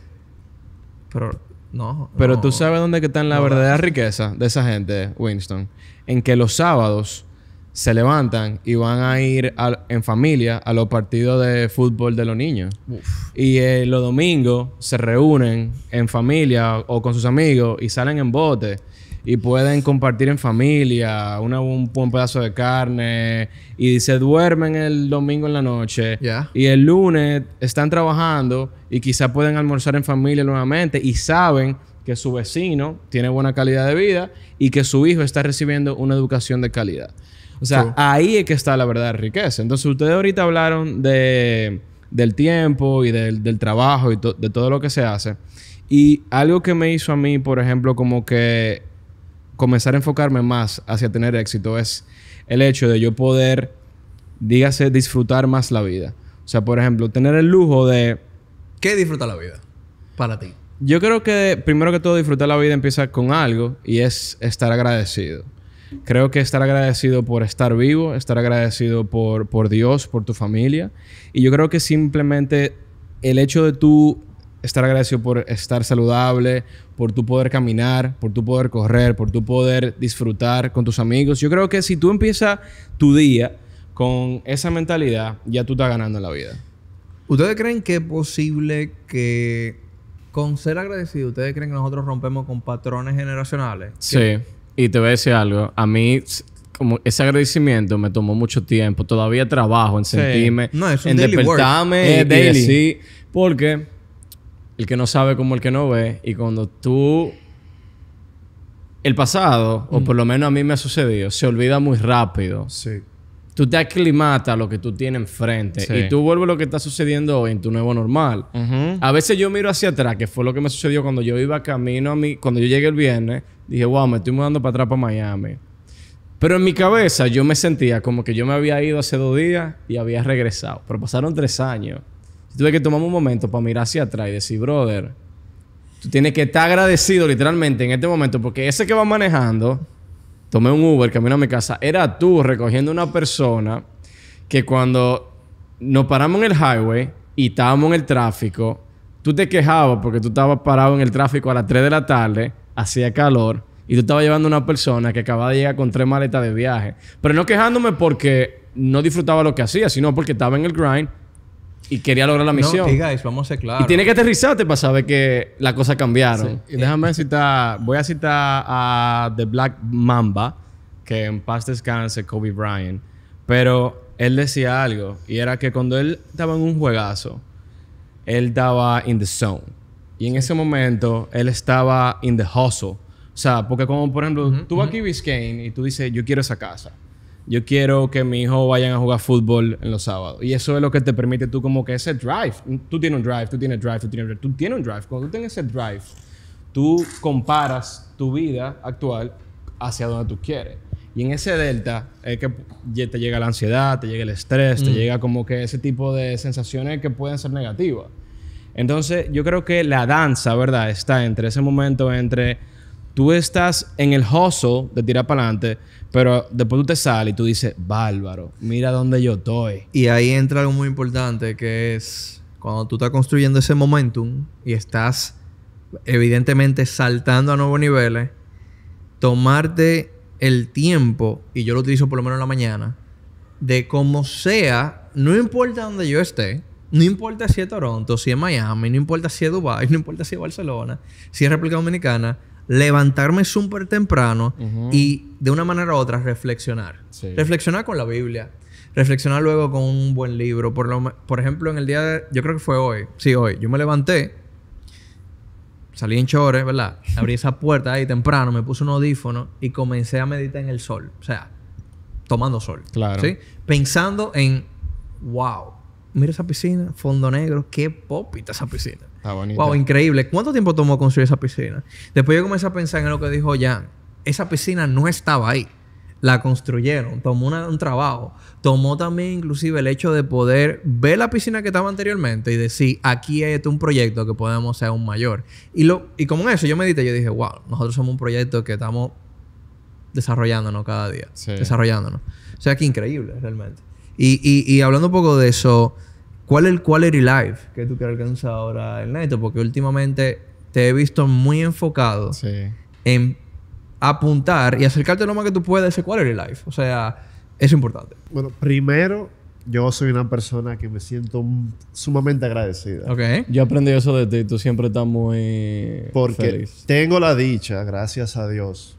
pero no. Pero tú sabes dónde está la verdadera riqueza de esa gente, Winston. En que los sábados se levantan y van a ir en familia a los partidos de fútbol de los niños. Y eh, los domingos se reúnen en familia o con sus amigos y salen en bote. Y pueden compartir en familia un, buen pedazo de carne. Y se duermen el domingo en la noche. Y el lunes están trabajando y quizá pueden almorzar en familia nuevamente. Y saben que su vecino tiene buena calidad de vida y que su hijo está recibiendo una educación de calidad. O sea, ahí es que está la de riqueza. Entonces, ustedes ahorita hablaron de, del tiempo y del, trabajo y de todo lo que se hace. Y algo que me hizo a mí, por ejemplo, como que comenzar a enfocarme más hacia tener éxito es el hecho de yo poder, dígase, disfrutar más la vida. O sea, por ejemplo, tener el lujo de... ¿Qué disfruta la vida para ti? Yo creo que primero que todo disfrutar la vida empieza con algo y es estar agradecido. Creo que estar agradecido por estar vivo, estar agradecido por, por Dios, por tu familia. Y yo creo que simplemente el hecho de tú estar agradecido por estar saludable, por tu poder caminar, por tu poder correr, por tu poder disfrutar con tus amigos. Yo creo que si tú empiezas tu día con esa mentalidad, ya tú estás ganando en la vida. ¿Ustedes creen que es posible que con ser agradecido, ustedes creen que nosotros rompemos con patrones generacionales? Sí. Y te voy a decir algo. A mí, como ese agradecimiento me tomó mucho tiempo. Todavía trabajo en sentirme, no, en despertarme y, porque el que no sabe como el que no ve. Y cuando tú. El pasado, o mm. por lo menos a mí me ha sucedido, se olvida muy rápido. Sí. Tú te aclimatas a lo que tú tienes enfrente. Y tú vuelves a lo que está sucediendo hoy en tu nuevo normal. A veces yo miro hacia atrás, que fue lo que me sucedió cuando yo iba camino a mí Cuando yo llegué el viernes dije, wow, me estoy mudando para atrás para Miami. Pero en mi cabeza yo me sentía como que yo me había ido hace dos días y había regresado. Pero pasaron tres años. tuve que tomarme un momento para mirar hacia atrás y decir, brother, tú tienes que estar agradecido literalmente en este momento porque ese que va manejando, tomé un Uber, camino a mi casa, era tú recogiendo una persona que cuando nos paramos en el highway y estábamos en el tráfico, tú te quejabas porque tú estabas parado en el tráfico a las 3 de la tarde hacía calor y tú estaba llevando a una persona que acababa de llegar con tres maletas de viaje. Pero no quejándome porque no disfrutaba lo que hacía, sino porque estaba en el grind y quería lograr la misión. No, guys, vamos a ser claros. Y tiene que aterrizarte para saber que las cosas cambiaron. Y déjame citar, voy a citar a The Black Mamba, que en paz descanse Kobe Bryant, pero él decía algo y era que cuando él estaba en un juegazo, él estaba in the zone. Y en ese momento él estaba in the hustle. O sea, porque como por ejemplo, tú vas uh -huh. Biscayne y tú dices, yo quiero esa casa. Yo quiero que mi hijo vayan a jugar fútbol en los sábados. Y eso es lo que te permite tú como que ese drive. Tú tienes un drive, tú tienes drive, tú tienes drive. Tú tienes un drive. Cuando tú tienes ese drive, tú comparas tu vida actual hacia donde tú quieres. Y en ese delta es que te llega la ansiedad, te llega el estrés, te mm. llega como que ese tipo de sensaciones que pueden ser negativas. Entonces, yo creo que la danza, ¿verdad? Está entre ese momento, entre tú estás en el hustle de tirar para adelante, pero después tú te sales y tú dices, bárbaro, mira dónde yo estoy. Y ahí entra algo muy importante que es cuando tú estás construyendo ese momentum y estás evidentemente saltando a nuevos niveles, tomarte el tiempo, y yo lo utilizo por lo menos en la mañana, de como sea, no importa dónde yo esté, no importa si es Toronto, si es Miami, no importa si es Dubai, no importa si es Barcelona, si es República Dominicana, levantarme súper temprano y de una manera u otra reflexionar. Reflexionar con la Biblia, reflexionar luego con un buen libro. Por, ejemplo, en el día de, yo creo que fue hoy, sí, hoy, yo me levanté, salí en chores, ¿verdad? Abrí esa puerta ahí temprano, me puse un audífono y comencé a meditar en el sol, o sea, tomando sol. Claro. Pensando en, wow, mira esa piscina, fondo negro, qué popita esa piscina. Está bonita. Wow, increíble. ¿Cuánto tiempo tomó construir esa piscina? Después yo comencé a pensar en lo que dijo Jan. Esa piscina no estaba ahí. La construyeron, tomó un trabajo. Tomó también inclusive el hecho de poder ver la piscina que estaba anteriormente y decir, aquí hay este un proyecto que podemos ser un mayor. Y, lo, y como eso, yo medité, yo dije, wow, nosotros somos un proyecto que estamos desarrollándonos cada día. Desarrollándonos. O sea, que increíble realmente. Y, hablando un poco de eso, ¿cuál es el quality life que tú quieres alcanzar ahora el neto? Porque últimamente te he visto muy enfocado en apuntar y acercarte lo más que tú puedes a ese quality life. O sea, es importante. Bueno, primero, yo soy una persona que me siento sumamente agradecida. Yo aprendí eso de ti. Tú siempre estás muy Porque tengo la dicha, gracias a Dios,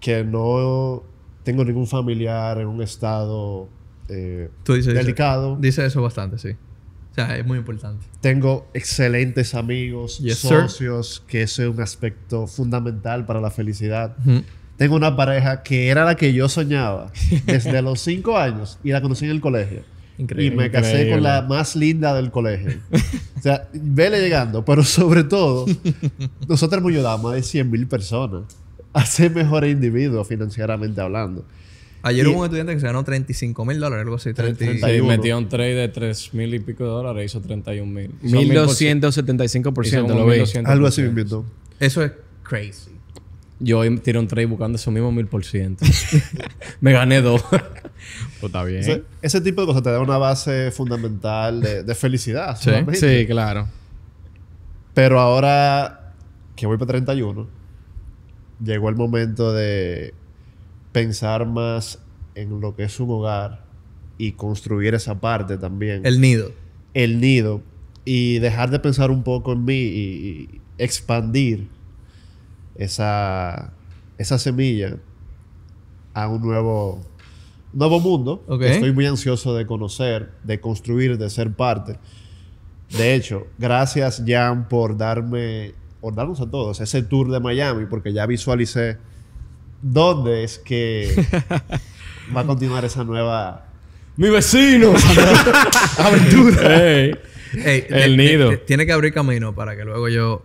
que no tengo ningún familiar en un estado eh, delicado. Dice eso bastante, sí. O sea, es muy importante. Tengo excelentes amigos, y socios, que eso es un aspecto fundamental para la felicidad. Tengo una pareja que era la que yo soñaba desde los cinco años y la conocí en el colegio. Increíble, y me casé con la más linda del colegio. o sea, vele llegando, pero sobre todo, nosotros me ayudamos a 100.000 personas a ser mejores individuos financieramente hablando. Ayer hubo un estudiante que se ganó 35 mil dólares, algo así. metió un trade de 3 mil y pico de dólares, hizo 31 mil. 1275%, lo Algo así me invitó. Eso es crazy. Yo hoy tiré un trade buscando esos mismos mil por ciento. me gané dos. pues está bien. ese tipo de cosas te da una base fundamental de, felicidad. sí, claro. Pero ahora que voy para 31, llegó el momento de pensar más en lo que es un hogar y construir esa parte también. El nido. El nido. Y dejar de pensar un poco en mí y, expandir esa, esa semilla a un nuevo, nuevo mundo. estoy muy ansioso de conocer, de construir, de ser parte. De hecho, gracias Jan por darme, por darnos a todos ese tour de Miami, porque ya visualicé dónde es que va a continuar esa nueva... ¡Mi vecino! aventura. el nido. tiene que abrir camino para que luego yo...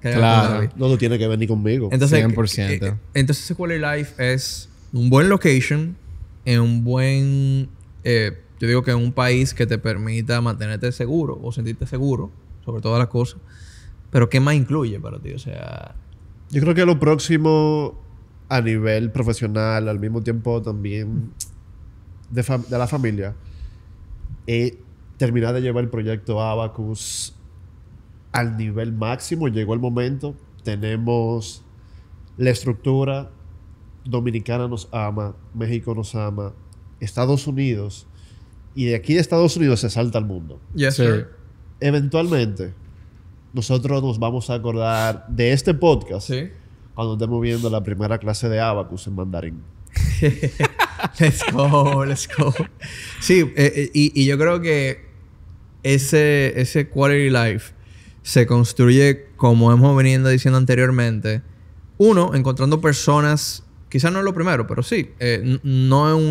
claro. No, lo tiene que venir conmigo. Entonces, 100%. Eh, eh, entonces Quality Life es un buen location en un buen... Eh, yo digo que en un país que te permita mantenerte seguro o sentirte seguro sobre todas las cosas. Pero ¿qué más incluye para ti? O sea... Yo creo que lo próximo a nivel profesional, al mismo tiempo también de, la familia, Y terminar de llevar el proyecto Abacus al nivel máximo. Llegó el momento, tenemos la estructura, Dominicana nos ama, México nos ama, Estados Unidos, y de aquí de Estados Unidos se salta al mundo. Eventualmente, nosotros nos vamos a acordar de este podcast. Sí cuando estemos viendo la primera clase de Abacus en mandarín. let's go, let's go. Sí, eh, eh, y, yo creo que ese, ese quality life se construye, como hemos venido diciendo anteriormente, uno, encontrando personas, quizás no es lo primero, pero sí, eh, no es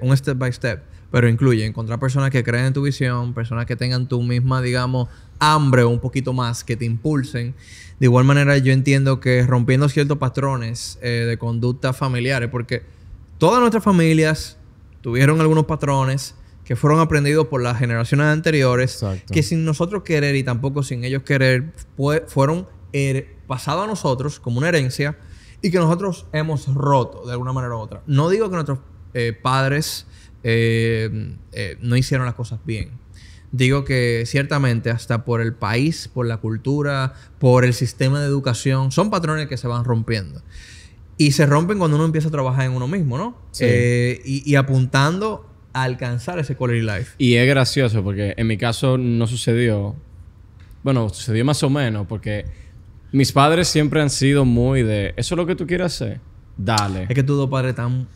un, step by step, pero incluye encontrar personas que creen en tu visión, personas que tengan tu misma, digamos, hambre o un poquito más, que te impulsen. De igual manera, yo entiendo que rompiendo ciertos patrones eh, de conducta familiares, porque todas nuestras familias tuvieron algunos patrones que fueron aprendidos por las generaciones anteriores, que sin nosotros querer y tampoco sin ellos querer, fueron eh, pasados a nosotros como una herencia y que nosotros hemos roto de alguna manera u otra. No digo que nuestros eh, padres no hicieron las cosas bien, digo que ciertamente hasta por el país, por la cultura, por el sistema de educación, son patrones que se van rompiendo. Y se rompen cuando uno empieza a trabajar en uno mismo, ¿no? Sí. Eh, y, y, apuntando a alcanzar ese quality life. Y es gracioso porque en mi caso no sucedió. Bueno, sucedió más o menos porque mis padres siempre han sido muy de, eso es lo que tú quieres hacer, dale. Es que tus dos padres están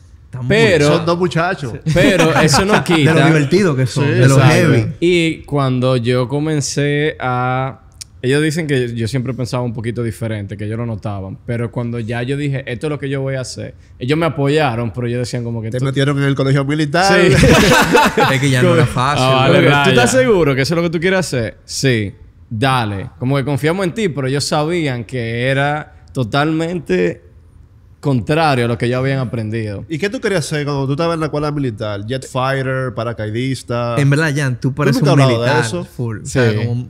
pero, son dos muchachos. Pero eso no quita. de lo divertido que son, de lo heavy. Y cuando yo comencé a. Ellos dicen que yo siempre pensaba un poquito diferente, que ellos lo notaban. Pero cuando ya yo dije, esto es lo que yo voy a hacer, ellos me apoyaron, pero ellos decían como que. Te metieron en el colegio militar. Sí. es que ya no era fácil. Ah, ¿Tú estás seguro que eso es lo que tú quieres hacer? Sí. Dale. Como que confiamos en ti, pero ellos sabían que era totalmente contrario a lo que ya habían aprendido. ¿Y qué tú querías hacer cuando tú estabas en la escuela militar? Jet fighter, paracaidista. En verdad, Jan, tú pareces un militar.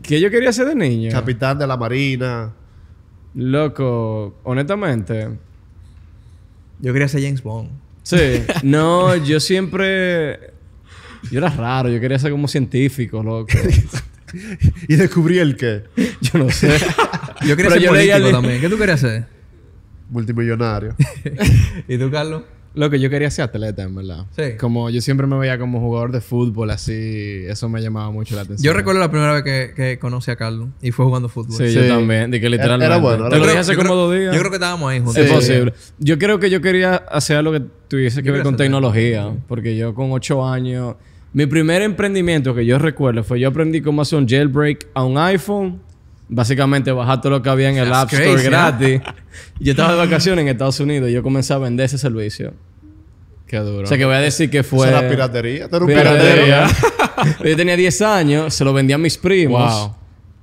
¿Qué yo quería ser de niño? Capitán de la marina. Loco, honestamente. Yo quería ser James Bond. Sí. No, yo siempre. Yo era raro, yo quería ser como científico, loco. ¿Y descubrí el qué? Yo no sé. yo quería ser yo político también. ¿Qué tú querías ser? multimillonario. ¿Y tú, Carlos? Lo que yo quería ser atleta, en verdad. Sí. Como yo siempre me veía como jugador de fútbol, así, eso me llamaba mucho la atención. Yo recuerdo la primera vez que, que conocí a Carlos y fue jugando fútbol. Sí, yo también, de que literalmente. Era, bueno. Te lo dije hace como dos días. Yo creo que estábamos ahí juntos. Sí. posible. Yo creo que yo quería hacer algo que tuviese que ver con tecnología, porque yo con ocho años. Mi primer emprendimiento que yo recuerdo fue yo aprendí cómo hacer un jailbreak a un iPhone básicamente bajar lo que había en el App Store ¿eh? gratis. Yo estaba de vacaciones en Estados Unidos y yo comencé a vender ese servicio. Qué duro. O sea, que voy a decir que fue... piratería? piratería. yo tenía 10 años, se lo vendía a mis primos. Wow.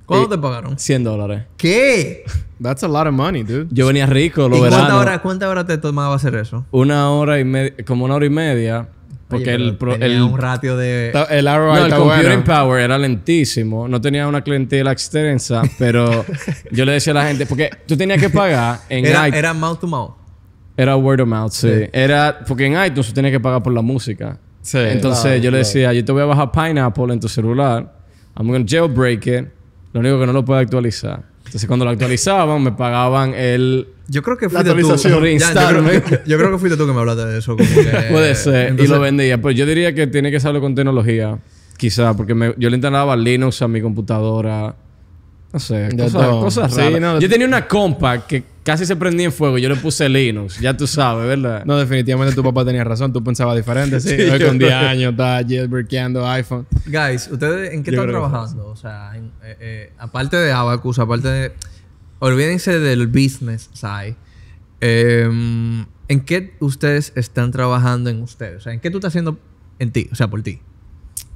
¿Cuánto te pagaron? 100 dólares. ¿Qué? That's a lot of money, dude. Yo venía rico, lo verás. Cuánta hora, te tomaba hacer eso? Una hora y media, como una hora y media. Porque el, tenía un ratio de. El computing power era lentísimo. No tenía una clientela extensa, pero yo le decía a la gente, porque tú tenías que pagar en era, era mouth to mouth. Era word of mouth, sí. Era, porque en iTunes tú tenías que pagar por la música. entonces yo le decía, yo te voy a bajar Pineapple en tu celular. I'm going jailbreak it. Lo único que no lo puedo actualizar cuando lo actualizaban, me pagaban el. Yo creo que fuiste tú. yo, creo, que fuiste tú que me hablaste de eso. Puede ser. y lo vendía. Pues yo diría que tiene que saberlo con tecnología. Quizá, porque me, yo le instalaba Linux a mi computadora. No sé, cosas, yo tenía una compa que casi se prendía en fuego. y Yo le puse Linux, ya tú sabes, ¿verdad? No, definitivamente tu papá tenía razón. Tú pensabas diferente, sí. con 10 años estaba jailbreakando iPhone. Guys, ¿ustedes en qué están trabajando? O sea, eh, eh, aparte de Abacus, aparte de... Olvídense del business side. Em, ¿En qué ustedes están trabajando en ustedes? O sea, ¿en qué tú estás haciendo en ti? O sea, por ti.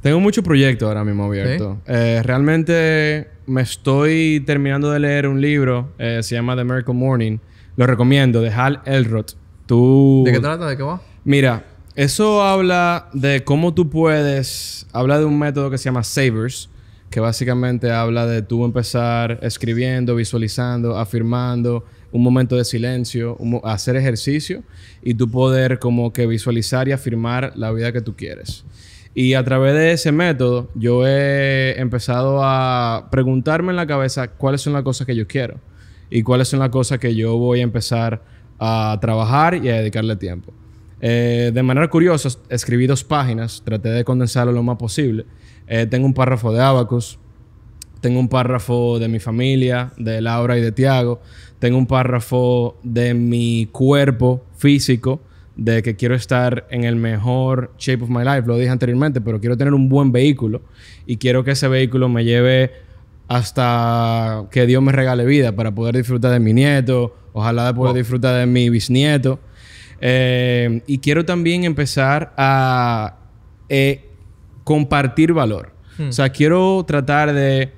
Tengo muchos proyectos ahora mismo abiertos. Eh, realmente me estoy terminando de leer un libro, eh, se llama The Miracle Morning, lo recomiendo, de Hal Elrod. Tú... ¿De qué trata? ¿De qué va? Mira, eso habla de cómo tú puedes, habla de un método que se llama Savers, que básicamente habla de tú empezar escribiendo, visualizando, afirmando, un momento de silencio, hacer ejercicio y tú poder como que visualizar y afirmar la vida que tú quieres. Y a través de ese método, yo he empezado a preguntarme en la cabeza cuáles son las cosas que yo quiero y cuáles son las cosas que yo voy a empezar a trabajar y a dedicarle tiempo. Eh, de manera curiosa, escribí dos páginas, traté de condensarlo lo más posible. Eh, tengo un párrafo de Abacus, tengo un párrafo de mi familia, de Laura y de Tiago, tengo un párrafo de mi cuerpo físico, de que quiero estar en el mejor shape of my life, lo dije anteriormente, pero quiero tener un buen vehículo y quiero que ese vehículo me lleve hasta que Dios me regale vida para poder disfrutar de mi nieto, ojalá de poder oh. disfrutar de mi bisnieto. Eh, y quiero también empezar a eh, compartir valor. Hmm. O sea, quiero tratar de,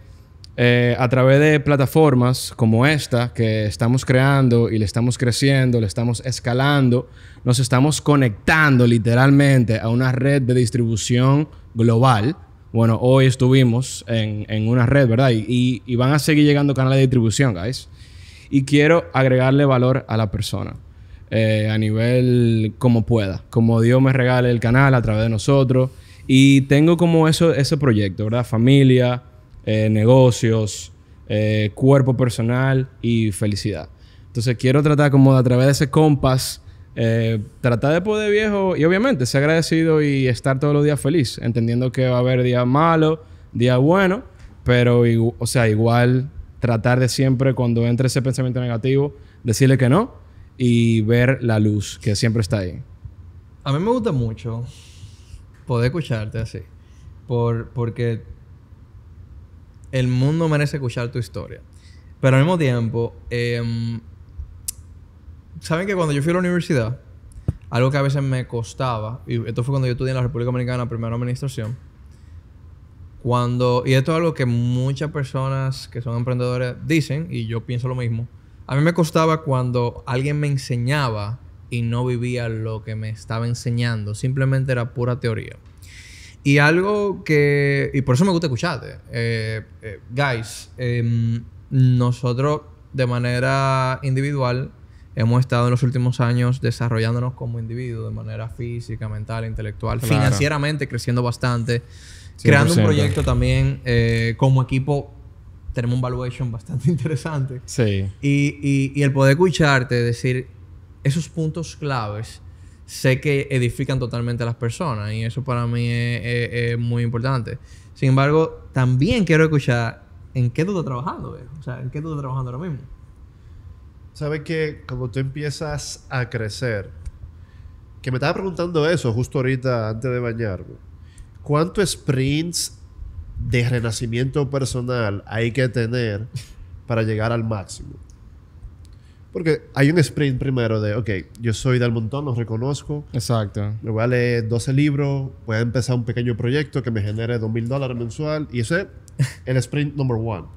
eh, a través de plataformas como esta que estamos creando y le estamos creciendo, le estamos escalando, nos estamos conectando literalmente a una red de distribución global. Bueno, hoy estuvimos en, una red, ¿verdad? Y, y, van a seguir llegando canales de distribución, guys. Y quiero agregarle valor a la persona. Eh, a nivel como pueda. Como Dios me regale el canal a través de nosotros. Y tengo como eso, ese proyecto, ¿verdad? Familia, eh, negocios, eh, cuerpo personal y felicidad. Entonces quiero tratar como a través de ese compás eh, tratar de poder viejo y obviamente ser agradecido y estar todos los días feliz, entendiendo que va a haber días malos, días buenos, pero o sea, igual tratar de siempre cuando entre ese pensamiento negativo, decirle que no y ver la luz que siempre está ahí. A mí me gusta mucho poder escucharte así, por, porque el mundo merece escuchar tu historia, pero al mismo tiempo... Eh, ¿Saben que cuando yo fui a la universidad, algo que a veces me costaba, y esto fue cuando yo estudié en la República Dominicana, primera administración, cuando, y esto es algo que muchas personas que son emprendedores dicen, y yo pienso lo mismo, a mí me costaba cuando alguien me enseñaba y no vivía lo que me estaba enseñando, simplemente era pura teoría. Y algo que, y por eso me gusta escucharte, eh, eh guys, eh, nosotros de manera individual hemos estado en los últimos años desarrollándonos como individuos de manera física, mental, intelectual, financieramente creciendo bastante, creando un proyecto también eh, como equipo. Tenemos un valuation bastante interesante. Sí. Y, y, el poder escucharte, decir esos puntos claves, sé que edifican totalmente a las personas y eso para mí es, muy importante. Sin embargo, también quiero escuchar en qué tú estás trabajando, O sea, en qué tú estás trabajando ahora mismo sabe que cuando tú empiezas a crecer, que me estaba preguntando eso justo ahorita antes de bañarme, ¿cuántos sprints de renacimiento personal hay que tener para llegar al máximo? Porque hay un sprint primero de, ok, yo soy del montón, los reconozco. Exacto. Me voy a leer 12 libros, voy a empezar un pequeño proyecto que me genere 2 mil dólares mensual. Y ese es el sprint number one.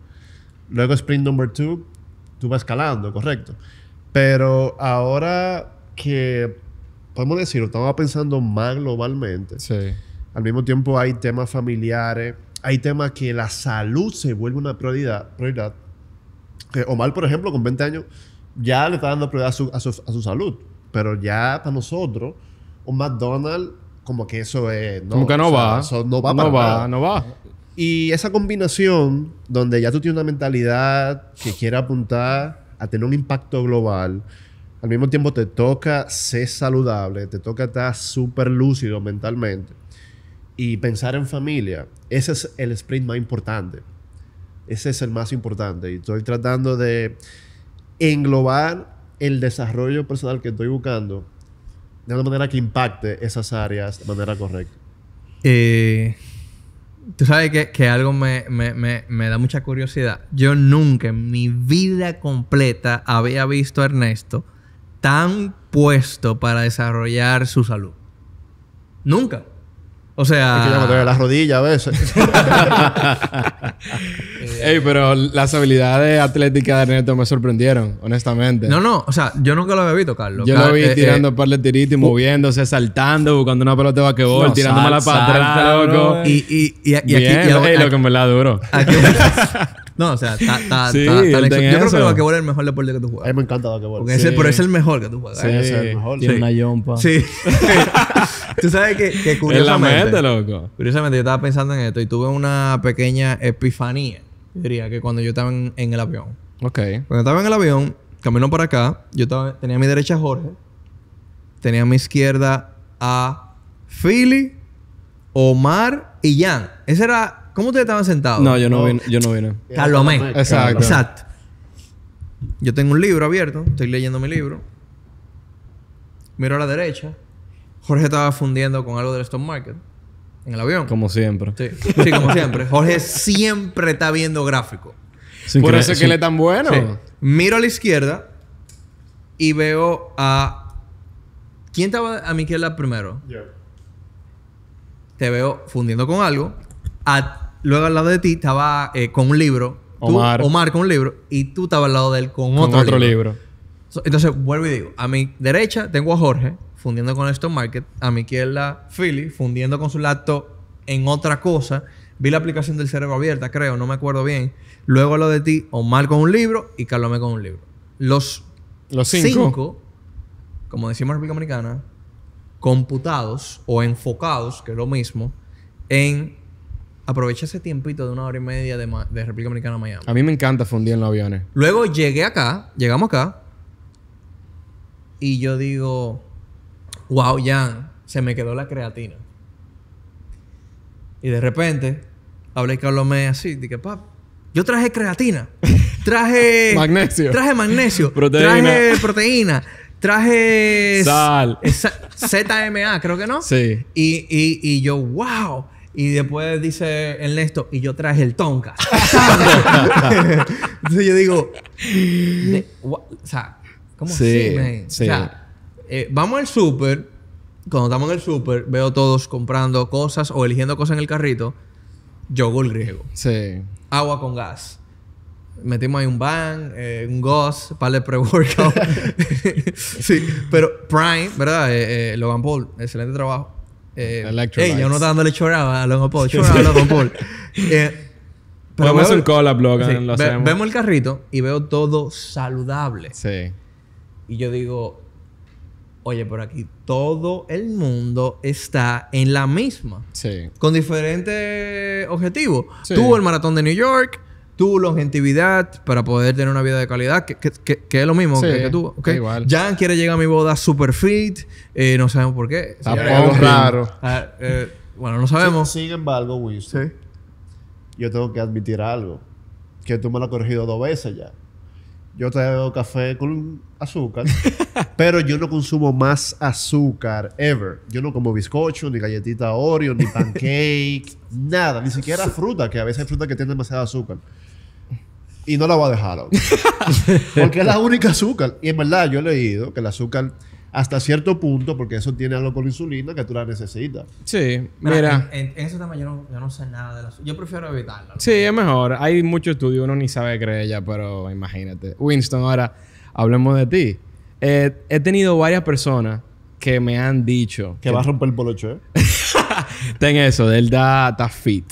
Luego sprint number two, tú vas escalando, correcto. Pero ahora que podemos decir estamos pensando más globalmente. Sí. Al mismo tiempo hay temas familiares, hay temas que la salud se vuelve una prioridad. prioridad. Omar, por ejemplo, con 20 años, ya le está dando prioridad a su, a su, salud. Pero ya para nosotros, un McDonald's, como que eso es... No, como que no va. no va no va, no va. Y esa combinación, donde ya tú tienes una mentalidad que quiere apuntar a tener un impacto global, al mismo tiempo te toca ser saludable, te toca estar súper lúcido mentalmente y pensar en familia. Ese es el sprint más importante. Ese es el más importante. Y estoy tratando de englobar el desarrollo personal que estoy buscando de una manera que impacte esas áreas de manera correcta. Eh Tú sabes que, algo me, me, da mucha curiosidad. Yo nunca en mi vida completa había visto a Ernesto tan puesto para desarrollar su salud. Nunca. O sea. Es que ya me duele la rodilla a veces. Ey, pero las habilidades atléticas de Ernesto me sorprendieron, honestamente. No, no, o sea, yo nunca lo había visto, Carlos. Yo lo vi eh, eh, tirando eh, par de tiritos, uh, moviéndose, saltando, buscando una pelota de vaquebol, tirándome tirando mala para loco. Eh. Y, y, y, aquí. Bien, lo que me la duro. no, o sea, está... yo creo que el vaquebol es el mejor deporte que tú juegas. A mí me encanta el vaquebol. pero es el mejor que tú juegas. Sí, es el mejor. Tiene una yompa. Sí. Tú sabes que, que la Mente, loco. Curiosamente, yo estaba pensando en esto y tuve una pequeña epifanía. Diría que cuando yo estaba en, el avión. Ok. Cuando estaba en el avión, camino para acá, yo tenía a mi derecha a Jorge, tenía a mi izquierda a Philly, Omar y Jan. Ese era. ¿Cómo ustedes estaban sentados? No, yo no, vine. Yo no vine. Carlos Exacto. Exacto. Yo tengo un libro abierto, estoy leyendo mi libro. Miro a la derecha, Jorge estaba fundiendo con algo del stock market en el avión. Como siempre. Sí, sí como siempre. Jorge siempre está viendo gráficos. Por eso es que él es tan bueno. Miro a la izquierda y veo a. ¿Quién estaba a mi izquierda primero? Yo. Te veo fundiendo con algo. luego al lado de ti estaba eh, con un libro. Omar. Omar con un libro. Y tú estabas al lado de él con, con otro, libro. libro. Entonces vuelvo y digo: a mi derecha tengo a Jorge fundiendo con el market, a mi Philly, fundiendo con su laptop en otra cosa. Vi la aplicación del cerebro abierta, creo, no me acuerdo bien. Luego lo de ti, Omar con un libro y Carlome con un libro. Los, Los cinco. como decimos República Americana, computados o enfocados, que es lo mismo, en aprovechar ese tiempito de una hora y media de, de, República Americana a Miami. A mí me encanta fundir en los aviones. Luego llegué acá, llegamos acá, y yo digo, wow, Jan, se me quedó la creatina. Y de repente, hablé con Lomé así, dije, pap, yo traje creatina, traje magnesio, traje magnesio, proteína. traje proteína, traje sal, ZMA, creo que no. Sí. Y, y, yo, wow. Y después dice Ernesto, y yo traje el tonka. Entonces yo digo, o sea, ¿cómo se.? así, sea, eh, vamos al súper. Cuando estamos en el súper, veo todos comprando cosas o eligiendo cosas en el carrito. Yogur griego. Sí. Agua con gas. Metimos ahí un van. Eh, un gos. Para el pre-workout. sí, pero Prime, ¿verdad? Eh, Logan Paul, excelente trabajo. Eh, hey, yo no estaba dándole choraba a Logan Paul. Choraba a Logan Paul. pero Podemos hacer un Logan. lo vemos el carrito y veo todo saludable. Sí. Y yo digo, Oye, por aquí todo el mundo está en la misma. Sí. Con diferentes objetivos. Sí. Tú el maratón de New York, tú la longevidad para poder tener una vida de calidad, que, es lo mismo que, tú. Okay. Igual. Jan quiere llegar a mi boda super fit, eh, no sabemos por qué. Está raro. Ah, eh, bueno, no sabemos. Sin, embargo, Winston, yo tengo que admitir algo, que tú me lo has corregido dos veces ya. Yo te café con azúcar, pero yo no consumo más azúcar ever. Yo no como bizcocho, ni galletita Oreo, ni pancake, nada, ni siquiera fruta, que a veces hay fruta que tiene demasiado azúcar. Y no la voy a dejar. Porque es la única azúcar. Y en verdad yo he leído que el azúcar hasta cierto punto, porque eso tiene algo con insulina que tú la necesitas. Sí, mira. En, ese tema yo no, sé nada de la Yo prefiero evitarlo. Sí, es mejor. Hay mucho estudio uno ni sabe creer ya, pero imagínate. Winston, ahora hablemos de ti. Eh, he tenido varias personas que me han dicho. Que, va a romper el polocho, ¿eh? Ten eso, Del data fit.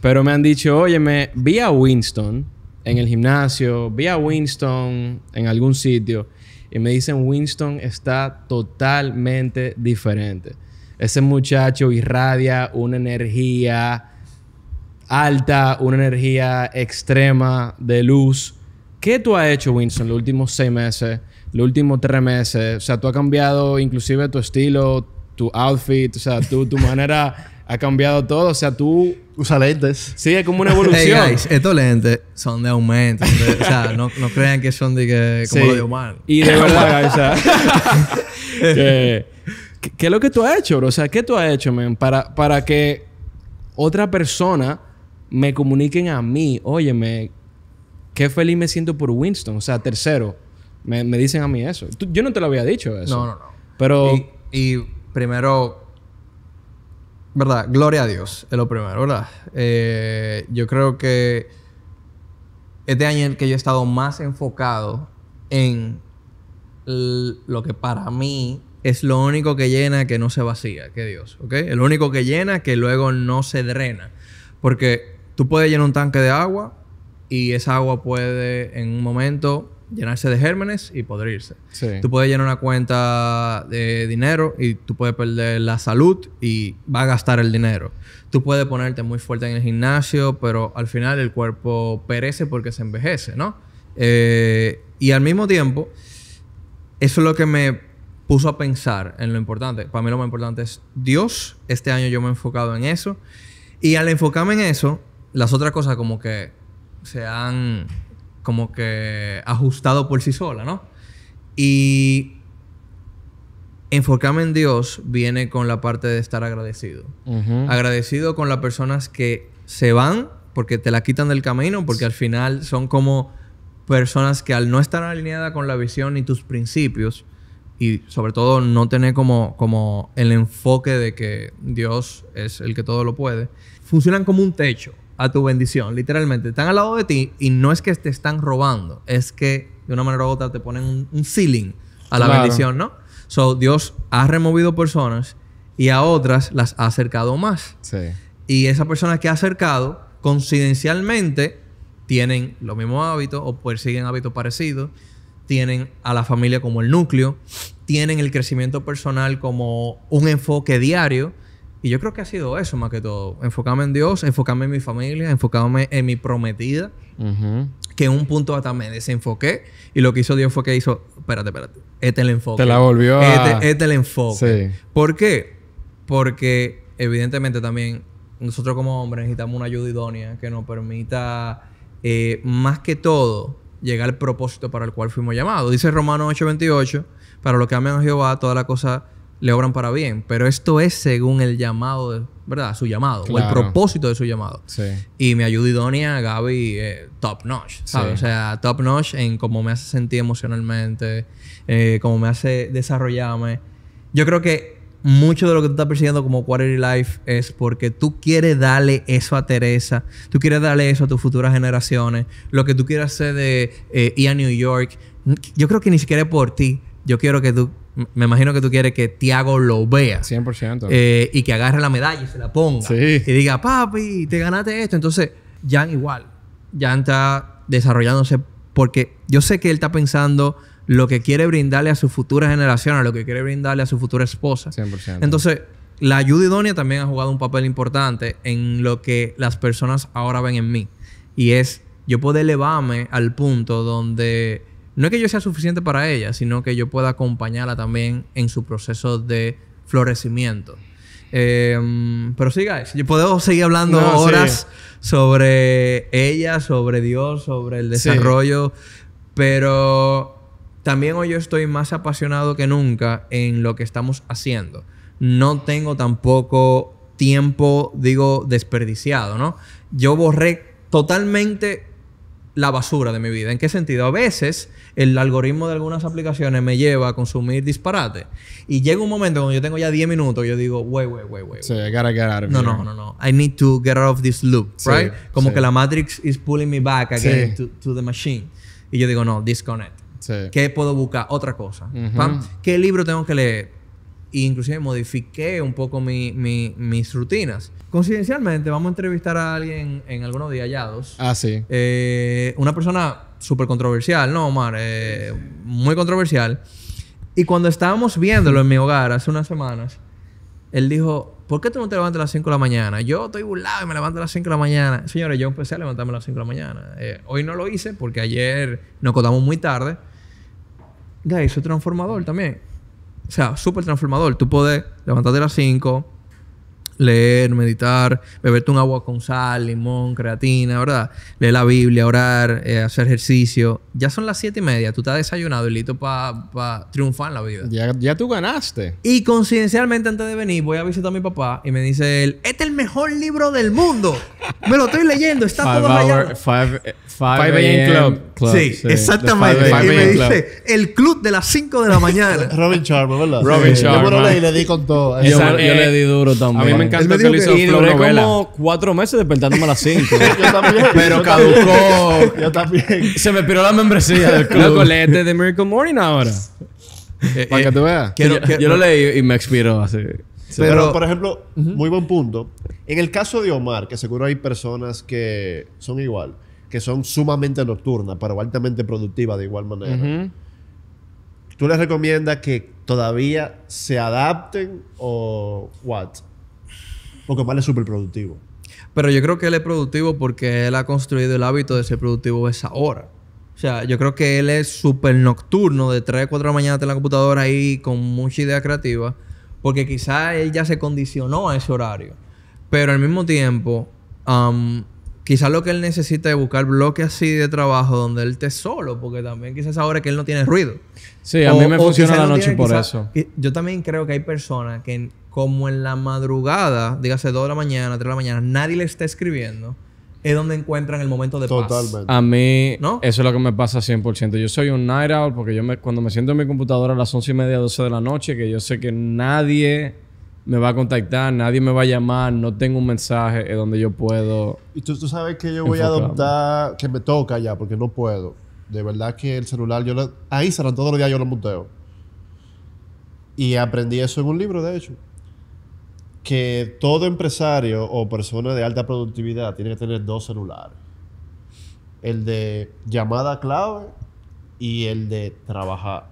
Pero me han dicho, oye, me vi a Winston en el gimnasio, vi a Winston en algún sitio y me dicen Winston está totalmente diferente. Ese muchacho irradia una energía alta, una energía extrema de luz. ¿Qué tú has hecho, Winston, los últimos seis meses, los últimos tres meses? O sea, tú has cambiado inclusive tu estilo, tu outfit, o sea, tú, tu manera ha cambiado todo. O sea, tú Usa lentes. Sí, es como una evolución. estos lentes son de aumento. o sea, no, crean que son de que, como lo de humano. Y de verdad, o sea, ¿qué es lo que tú has hecho, bro? O sea, ¿qué tú has hecho, man? Para, para que otra persona me comuniquen a mí, óyeme, qué feliz me siento por Winston. O sea, tercero, me, dicen a mí eso. yo no te lo había dicho eso. No, no, no. Pero... y primero ¿verdad? Gloria a Dios, es lo primero, ¿verdad? Eh, yo creo que este año es el que yo he estado más enfocado en lo que para mí es lo único que llena que no se vacía, que Dios, ¿ok? El único que llena que luego no se drena. Porque tú puedes llenar un tanque de agua y esa agua puede en un momento llenarse de gérmenes y podrirse. Tú puedes llenar una cuenta de dinero y tú puedes perder la salud y va a gastar el dinero. Tú puedes ponerte muy fuerte en el gimnasio, pero al final el cuerpo perece porque se envejece, ¿no? Eh, y al mismo tiempo, eso es lo que me puso a pensar en lo importante. Para mí lo más importante es Dios. Este año yo me he enfocado en eso. Y al enfocarme en eso, las otras cosas como que se han como que ajustado por sí sola, ¿no? Y enfocarme en Dios viene con la parte de estar agradecido. Agradecido con las personas que se van porque te la quitan del camino, porque al final son como personas que al no estar alineada con la visión y tus principios, y sobre todo no tener como, como el enfoque de que Dios es el que todo lo puede, funcionan como un techo a tu bendición, literalmente. Están al lado de ti y no es que te están robando, es que de una manera u otra te ponen un, ceiling a la bendición, ¿no? So, Dios ha removido personas y a otras las ha acercado más. Sí. Y esa persona que ha acercado, coincidencialmente, tienen los mismos hábitos o persiguen hábitos parecidos, tienen a la familia como el núcleo, tienen el crecimiento personal como un enfoque diario. Y yo creo que ha sido eso más que todo. Enfocarme en Dios, enfocarme en mi familia, enfocarme en mi prometida. Que en un punto hasta me desenfoqué. Y lo que hizo Dios fue que hizo, espérate, espérate. Este es el enfoque. Te la volvió este, este, es el enfoque. Sí. ¿Por qué? Porque evidentemente también nosotros como hombres necesitamos una ayuda idónea que nos permita, eh, más que todo, llegar al propósito para el cual fuimos llamados. Dice Romano 8:28, para los que aman a Jehová, toda la cosa le obran para bien, pero esto es según el llamado, ¿verdad? Su llamado, o el propósito de su llamado. Sí. Y me ayuda idónea Gaby eh, top notch, ¿sabes? O sea, top notch en cómo me hace sentir emocionalmente, eh, cómo me hace desarrollarme. Yo creo que mucho de lo que tú estás persiguiendo como Quarterly Life es porque tú quieres darle eso a Teresa, tú quieres darle eso a tus futuras generaciones, lo que tú quieras hacer de eh, ir a New York. Yo creo que ni siquiera es por ti. Yo quiero que tú me imagino que tú quieres que Tiago lo vea. 100%. Eh, y que agarre la medalla y se la ponga. Y diga, papi, te ganaste esto. Entonces, Jan igual. Jan está desarrollándose porque yo sé que él está pensando lo que quiere brindarle a su futura generación, a lo que quiere brindarle a su futura esposa. 100%. Entonces, la ayuda idónea también ha jugado un papel importante en lo que las personas ahora ven en mí. Y es yo puedo elevarme al punto donde no es que yo sea suficiente para ella, sino que yo pueda acompañarla también en su proceso de florecimiento. Em, pero sí, guys, yo puedo seguir hablando horas sobre ella, sobre Dios, sobre el desarrollo, pero también hoy yo estoy más apasionado que nunca en lo que estamos haciendo. No tengo tampoco tiempo, digo, desperdiciado, ¿no? Yo borré totalmente la basura de mi vida. ¿En qué sentido? A veces el algoritmo de algunas aplicaciones me lleva a consumir disparate. Y llega un momento cuando yo tengo ya 10 minutos, yo digo, wait, wait, wait, wait. So I gotta get out of no, No, no, no. I need to get out of this loop, right? Como que la Matrix is pulling me back again to, the machine. Y yo digo, no, disconnect. ¿Qué puedo buscar? Otra cosa. ¿Qué libro tengo que leer? E inclusive modifiqué un poco mis rutinas. Coincidencialmente, vamos a entrevistar a alguien en algunos días hallados. Ah, sí. Eh, una persona súper controversial, ¿no, Omar? Eh, muy controversial. Y cuando estábamos viéndolo en mi hogar hace unas semanas, él dijo, ¿por qué tú no te levantas a las 5 de la mañana? Yo estoy burlado y me levanto a las 5 de la mañana. Señores, yo empecé a levantarme a las 5 de la mañana. Eh, hoy no lo hice porque ayer nos acostamos muy tarde. Guys, soy transformador también. O sea, súper transformador. Tú puedes levantarte a las 5, leer, meditar, beberte un agua con sal, limón, creatina, ¿verdad? Leer la Biblia, orar, eh, hacer ejercicio. Ya son las siete y media, tú te has desayunado y listo para triunfar en la vida. Ya, ya tú ganaste. Y conciencialmente antes de venir voy a visitar a mi papá y me dice él, este es el mejor libro del mundo. Me lo estoy leyendo, está todo hour, Five 5 eh, AM club. Sí, exactamente. y me dice, el club de las 5 de la mañana. Robin Sharma, ¿verdad? Robin Sharma. Yo me lo leí y le di con todo. Yo, le di duro también. A mí me encanta que lo hizo Y duré como 4 meses despertándome a las 5. yo también. Pero caducó. yo también. Se me piró la membresía del club. Loco, The Miracle Morning ahora. Eh, Para eh, que te veas. yo lo leí y me expiró así pero, por ejemplo, muy buen punto. En el caso de Omar, que seguro hay personas que son igual, que son sumamente nocturnas, pero altamente productivas de igual manera. ¿Tú les recomiendas que todavía se adapten o what? Porque Omar es súper productivo. Pero yo creo que él es productivo porque él ha construido el hábito de ser productivo esa hora. O sea, yo creo que él es súper nocturno, de 3 a 4 de la mañana en la computadora ahí con mucha idea creativa porque quizá él ya se condicionó a ese horario. Pero al mismo tiempo, um, quizá lo que él necesita es buscar bloques así de trabajo donde él esté solo, porque también quizás ahora que él no tiene ruido. Sí, a mí me funciona la noche por eso. Yo también creo que hay personas que como en la madrugada, dígase 2 de la mañana, 3 de la mañana, nadie le está escribiendo es donde encuentran el momento de paz. Totalmente. A mí, eso es lo que me pasa 100%. Yo soy un night owl porque yo me, cuando me siento en mi computadora a las 11 y media, 12 de la noche, que yo sé que nadie me va a contactar, nadie me va a llamar, no tengo un mensaje, es donde yo puedo. Y tú, tú sabes que yo voy a adoptar, que me toca ya, porque no puedo. De verdad que el celular, yo ahí a todos los días yo lo muteo. Y aprendí eso en un libro, de hecho que todo empresario o persona de alta productividad tiene que tener dos celulares. El de llamada clave y el de trabajar.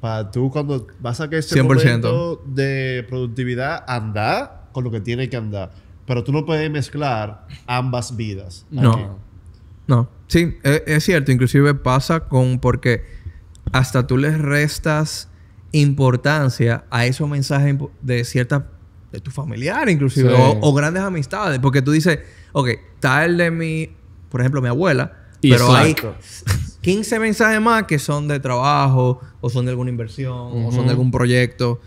Para tú cuando vas a que ese momento de productividad anda con lo que tiene que andar. Pero tú no puedes mezclar ambas vidas. No. No. Sí, e, es, cierto. Inclusive pasa con... Porque hasta tú les restas importancia a esos mensajes de cierta de tu familiar inclusive, o, grandes amistades, porque tú dices, ok, el de mi, por ejemplo, mi abuela, pero hay 15 mensajes más que son de trabajo, o son de alguna inversión, o son de algún proyecto.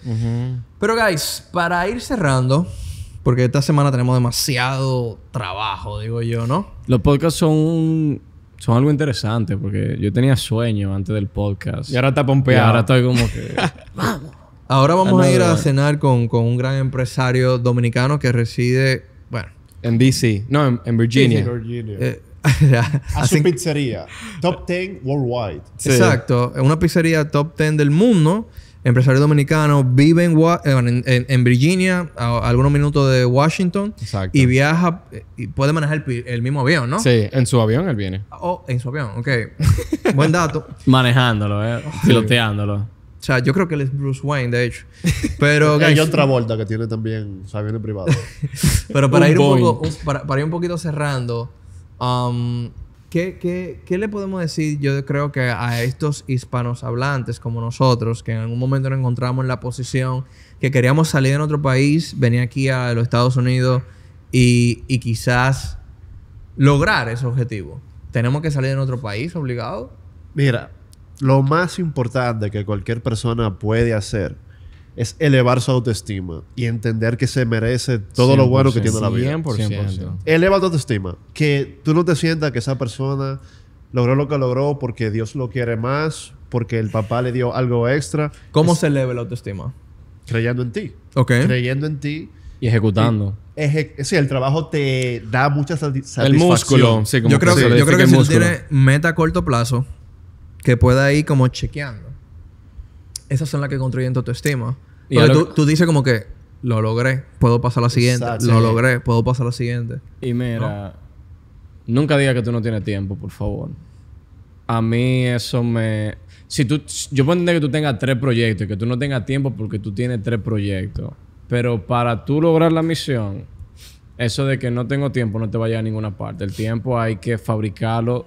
Pero guys, para ir cerrando, porque esta semana tenemos demasiado trabajo, digo yo, ¿no? Los podcasts son son algo interesante porque yo tenía sueño antes del podcast. Y ahora está pompeado. ahora estoy como que. Ahora ah, vamos a ir a cenar con, un gran empresario dominicano que reside, bueno... En DC. No, en, Virginia. en Virginia. Eh, a su pizzería. Top 10 worldwide. Exacto. Una pizzería top 10 del mundo. Empresario dominicano. Vive eh, en, Virginia, a, algunos minutos de Washington. Exacto. Y viaja... Y puede manejar el, el, mismo avión, ¿no? Sí. En su avión él viene. Oh, en su avión. Ok. Buen dato. Manejándolo, ¿eh? Piloteándolo. O sea, yo creo que él es Bruce Wayne, de hecho. Pero, Hay otra vuelta que tiene también, o sea, viene privado. Pero para, ir un poco, para, ir un poquito cerrando, um, ¿qué, le podemos decir, yo creo que a estos hispanos hablantes como nosotros, que en algún momento nos encontramos en la posición que queríamos salir de otro país, venir aquí a los Estados Unidos y, y quizás lograr ese objetivo? ¿Tenemos que salir de otro país obligado? Mira, lo más importante que cualquier persona puede hacer es elevar su autoestima y entender que se merece todo lo bueno que tiene la vida. 100%. Eleva tu autoestima. Que tú no te sientas que esa persona logró lo que logró porque Dios lo quiere más, porque el papá le dio algo extra. ¿Cómo se eleva la autoestima? Creyendo en ti. Ok. Creyendo en ti. Y ejecutando. sí, el trabajo te da mucha satisfacción. El músculo. Sí, como yo creo que, yo creo que, si tú tienes meta a corto plazo, que pueda ir como chequeando. Esas son las que construyen tu autoestima. Y tú, dices como que lo logré, puedo pasar a la siguiente, lo logré, puedo pasar a la siguiente. Y mira, nunca digas que tú no tienes tiempo, por favor. A mí eso me... Si tú, yo puedo entender que tú tengas tres proyectos y que tú no tengas tiempo porque tú tienes tres proyectos. Pero para tú lograr la misión, eso de que no tengo tiempo no te vaya a ninguna parte. El tiempo hay que fabricarlo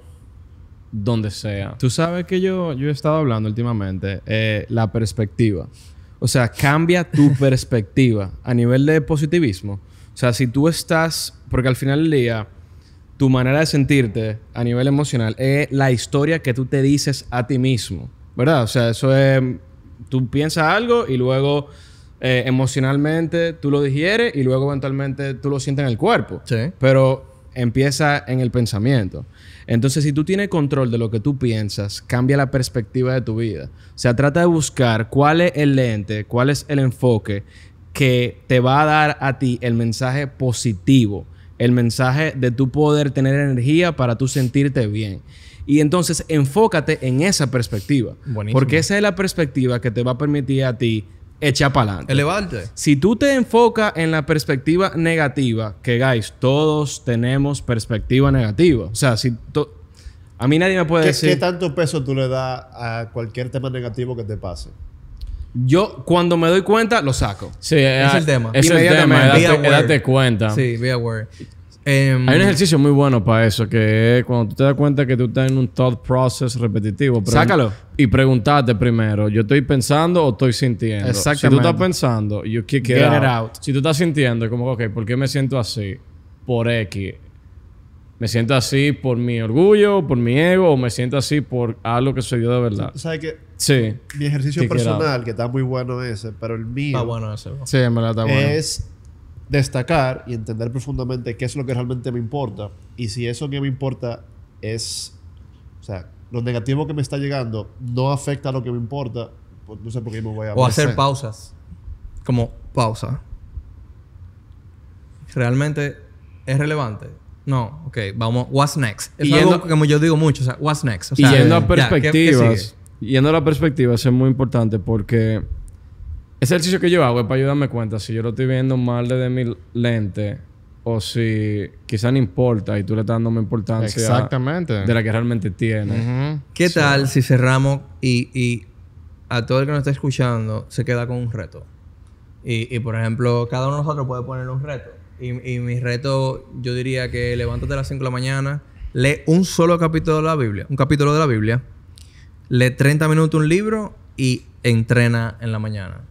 donde sea. Tú sabes que yo, yo he estado hablando últimamente, eh, la perspectiva. O sea, cambia tu perspectiva a nivel de positivismo. O sea, si tú estás, porque al final del día, tu manera de sentirte a nivel emocional es la historia que tú te dices a ti mismo, ¿verdad? O sea, eso es, tú piensas algo y luego eh, emocionalmente tú lo digieres y luego eventualmente tú lo sientes en el cuerpo. Sí. Pero empieza en el pensamiento. Entonces, si tú tienes control de lo que tú piensas, cambia la perspectiva de tu vida. O sea, trata de buscar cuál es el lente, cuál es el enfoque que te va a dar a ti el mensaje positivo, el mensaje de tu poder tener energía para tú sentirte bien. Y entonces enfócate en esa perspectiva. Porque esa es la perspectiva que te va a permitir a ti Echa para adelante. Si tú te enfocas en la perspectiva negativa, que guys, todos tenemos perspectiva negativa. O sea, si a mí nadie me puede decir. ¿Qué tanto peso tú le das a cualquier tema negativo que te pase? Yo, cuando me doy cuenta, lo saco. Sí, es, es el ah, tema. Es el tema. Date, cuenta. Sí, be aware. Em, Hay un ejercicio muy bueno para eso, que es cuando tú te das cuenta que tú estás en un thought process repetitivo. Sácalo. Y preguntarte primero, ¿yo estoy pensando o estoy sintiendo? Exactamente. Si tú estás pensando, you kick it, Get it out. Si tú estás sintiendo, como, ok, ¿por qué me siento así? Por X. ¿Me siento así por mi orgullo, por mi ego o me siento así por algo que sucedió de verdad? ¿Sabes qué? Sí. Mi ejercicio personal, que está muy bueno ese, pero el mío... Está bueno ese. Sí, me la está bueno. Es destacar y entender profundamente qué es lo que realmente me importa y si eso que me importa es, o sea, lo negativo que me está llegando no afecta a lo que me importa, pues no sé por qué me voy a... O hacer pausas, como pausa. ¿Realmente es relevante? No, ok, vamos, what's next? Es yendo, como yo digo mucho, o sea, what's next? yendo a perspectivas, yendo a la perspectiva es muy importante porque ese ejercicio que yo hago es para ayudarme a cuenta si yo lo estoy viendo mal desde mi lente o si quizá no importa y tú le estás dando más importancia de la que realmente tiene. ¿Qué tal si cerramos y, a todo el que nos está escuchando se queda con un reto? Y, por ejemplo, cada uno de nosotros puede poner un reto. Y, y mi reto, yo diría que levántate a las 5 de la mañana, lee un solo capítulo de la Biblia, un capítulo de la Biblia, lee 30 minutos un libro y entrena en la mañana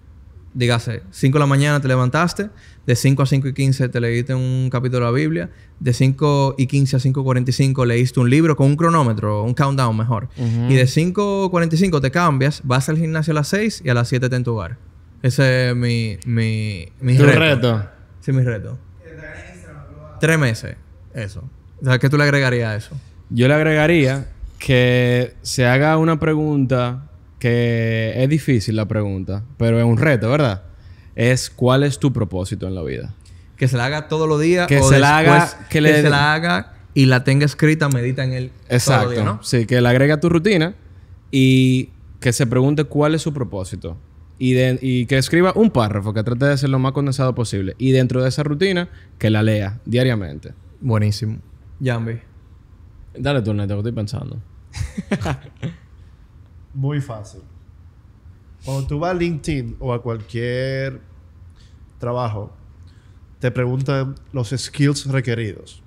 dígase, 5 de la mañana te levantaste, de 5 a 5 y 15 te leíste un capítulo de la Biblia, de 5 y 15 a 5 y 45 leíste un libro con un cronómetro, un countdown mejor, y de 5 y 45 te cambias, vas al gimnasio a las 6 y a las 7 te en tu hogar. Ese es mi, mi, ¿Tu reto. Sí, mi reto. Tres meses, eso. O sea, ¿qué tú le agregarías a eso? Yo le agregaría que se haga una pregunta que es difícil la pregunta, pero es un reto, ¿verdad? Es cuál es tu propósito en la vida. Que se la haga todos los días. Que o se la haga. Que, le... se la haga y la tenga escrita, medita en él. Exacto. Todo el ¿no? Sí, que la agregue a tu rutina y que se pregunte cuál es su propósito. Y, y, que escriba un párrafo, que trate de ser lo más condensado posible. Y dentro de esa rutina, que la lea diariamente. Buenísimo. Yambi. Dale tú, Neto, estoy pensando. muy fácil. Cuando tú vas a LinkedIn o a cualquier trabajo, te preguntan los skills requeridos.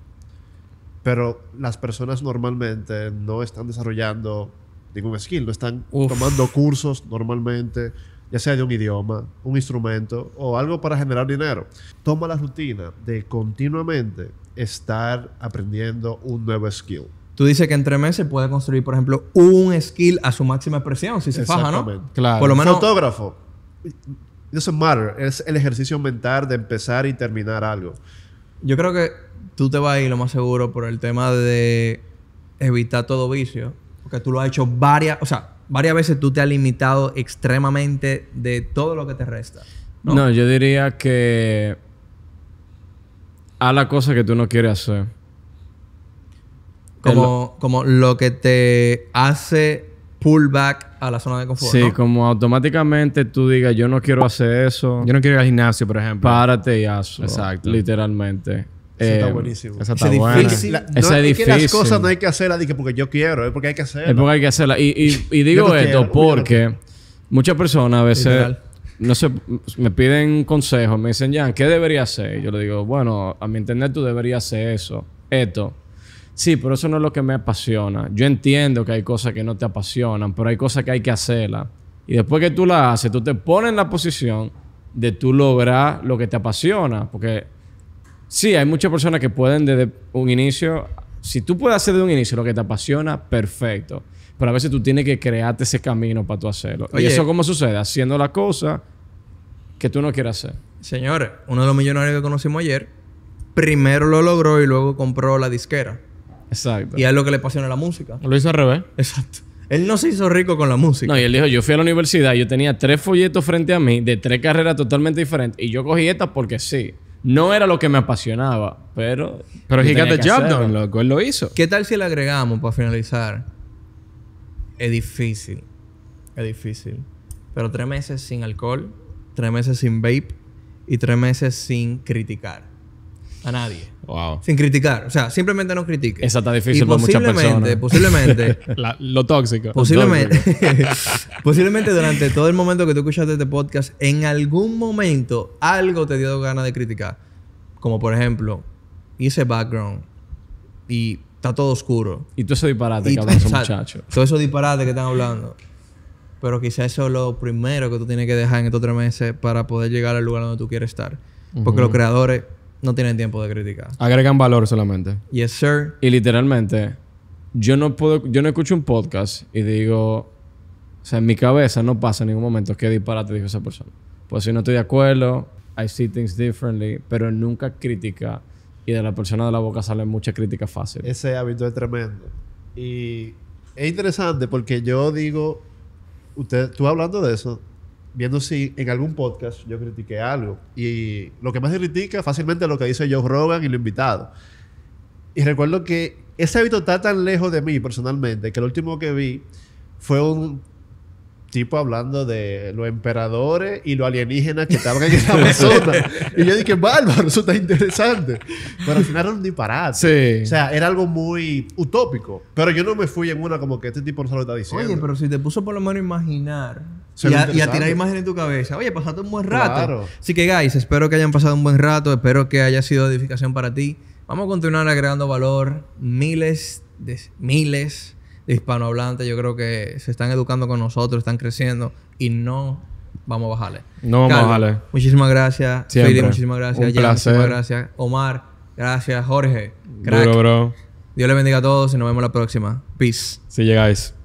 Pero las personas normalmente no están desarrollando ningún skill, no están tomando cursos normalmente, ya sea de un idioma, un instrumento o algo para generar dinero. Toma la rutina de continuamente estar aprendiendo un nuevo skill. Tú dices que en tres meses puede construir, por ejemplo, un skill a su máxima expresión, si se faja, ¿no? Claro. Por lo menos. Fotógrafo. Doesn't matter. Es el ejercicio mental de empezar y terminar algo. Yo creo que tú te vas a ir lo más seguro por el tema de evitar todo vicio. Porque tú lo has hecho varias. O sea, varias veces tú te has limitado extremadamente de todo lo que te resta. No, no yo diría que. A la cosa que tú no quieres hacer. Como, como lo que te hace pull back a la zona de confort. Sí, como automáticamente tú digas, yo no quiero hacer eso. Yo no quiero ir al gimnasio, por ejemplo. Párate y hazlo. Exacto. Literalmente. Eso está eh, buenísimo. Esa está es Difícil. no es, que las cosas no hay que hacerlas porque yo quiero, es porque hay que hacerlas. Es porque hay que hacerlas. Y, y, y digo esto porque muchas personas a veces no sé, me piden consejos. me dicen, Jan, ¿qué debería hacer? Yo le digo, bueno, a mi entender tú deberías hacer eso, esto. Sí, pero eso no es lo que me apasiona. Yo entiendo que hay cosas que no te apasionan, pero hay cosas que hay que hacerlas. Y después que tú las haces, tú te pones en la posición de tú lograr lo que te apasiona. Porque sí, hay muchas personas que pueden desde un inicio, si tú puedes hacer desde un inicio lo que te apasiona, perfecto. Pero a veces tú tienes que crearte ese camino para tú hacerlo. ¿Y eso cómo sucede? Haciendo la cosa que tú no quieres hacer. Señores, uno de los millonarios que conocimos ayer, primero lo logró y luego compró la disquera. Exacto. Y es lo que le apasiona la música. Lo hizo al revés. Exacto. Él no se hizo rico con la música. No, y él dijo, yo fui a la universidad, yo tenía tres folletos frente a mí de tres carreras totalmente diferentes y yo cogí estas porque sí. No era lo que me apasionaba, pero... Pero he got job Él lo hizo. ¿Qué tal si le agregamos para finalizar? Es difícil. Es difícil. Pero tres meses sin alcohol, tres meses sin vape y tres meses sin criticar a nadie. Wow. Sin criticar. O sea, simplemente no critiques. Esa está difícil para muchas personas. Posiblemente. posiblemente... lo tóxico. Posiblemente. posiblemente durante todo el momento que tú escuchaste este podcast, en algún momento algo te dio ganas de criticar. Como por ejemplo, hice background y está todo oscuro. Y todo eso disparate que hablan esos muchachos. Todo eso disparate que están hablando. Pero quizás eso es lo primero que tú tienes que dejar en estos tres meses para poder llegar al lugar donde tú quieres estar. Porque los creadores no tienen tiempo de criticar. Agregan valor solamente. Yes, sir. Y literalmente, yo no puedo, yo no escucho un podcast y digo, o sea, en mi cabeza no pasa en ningún momento que disparate dijo esa persona. Pues si no estoy de acuerdo, I see things differently, pero nunca crítica. Y de la persona de la boca sale muchas críticas fácil. Ese hábito es tremendo. Y es interesante porque yo digo, usted, tú hablando de eso, viendo si en algún podcast yo critiqué algo. Y lo que más critica fácilmente lo que dice Joe Rogan y lo invitado. Y recuerdo que ese hábito está tan lejos de mí personalmente que el último que vi fue un tipo hablando de los emperadores y los alienígenas que estaban en esta persona. y yo dije, bárbaro, eso está interesante. Pero al final era un disparate. O sea, era algo muy utópico. Pero yo no me fui en una como que este tipo no lo está diciendo. Oye, pero si te puso por lo menos a imaginar y a, a, tirar imágenes en tu cabeza. Oye, pasaste un buen rato. Claro. Así que, guys, espero que hayan pasado un buen rato. Espero que haya sido edificación para ti. Vamos a continuar agregando valor. Miles de miles hispanohablantes, yo creo que se están educando con nosotros, están creciendo y no vamos a bajarle. No vamos a bajarle. Muchísimas gracias. Fili, muchísimas gracias. gracias. Omar, gracias. Jorge, Gracias, bro. Dios le bendiga a todos y nos vemos la próxima. Peace. Si llegáis.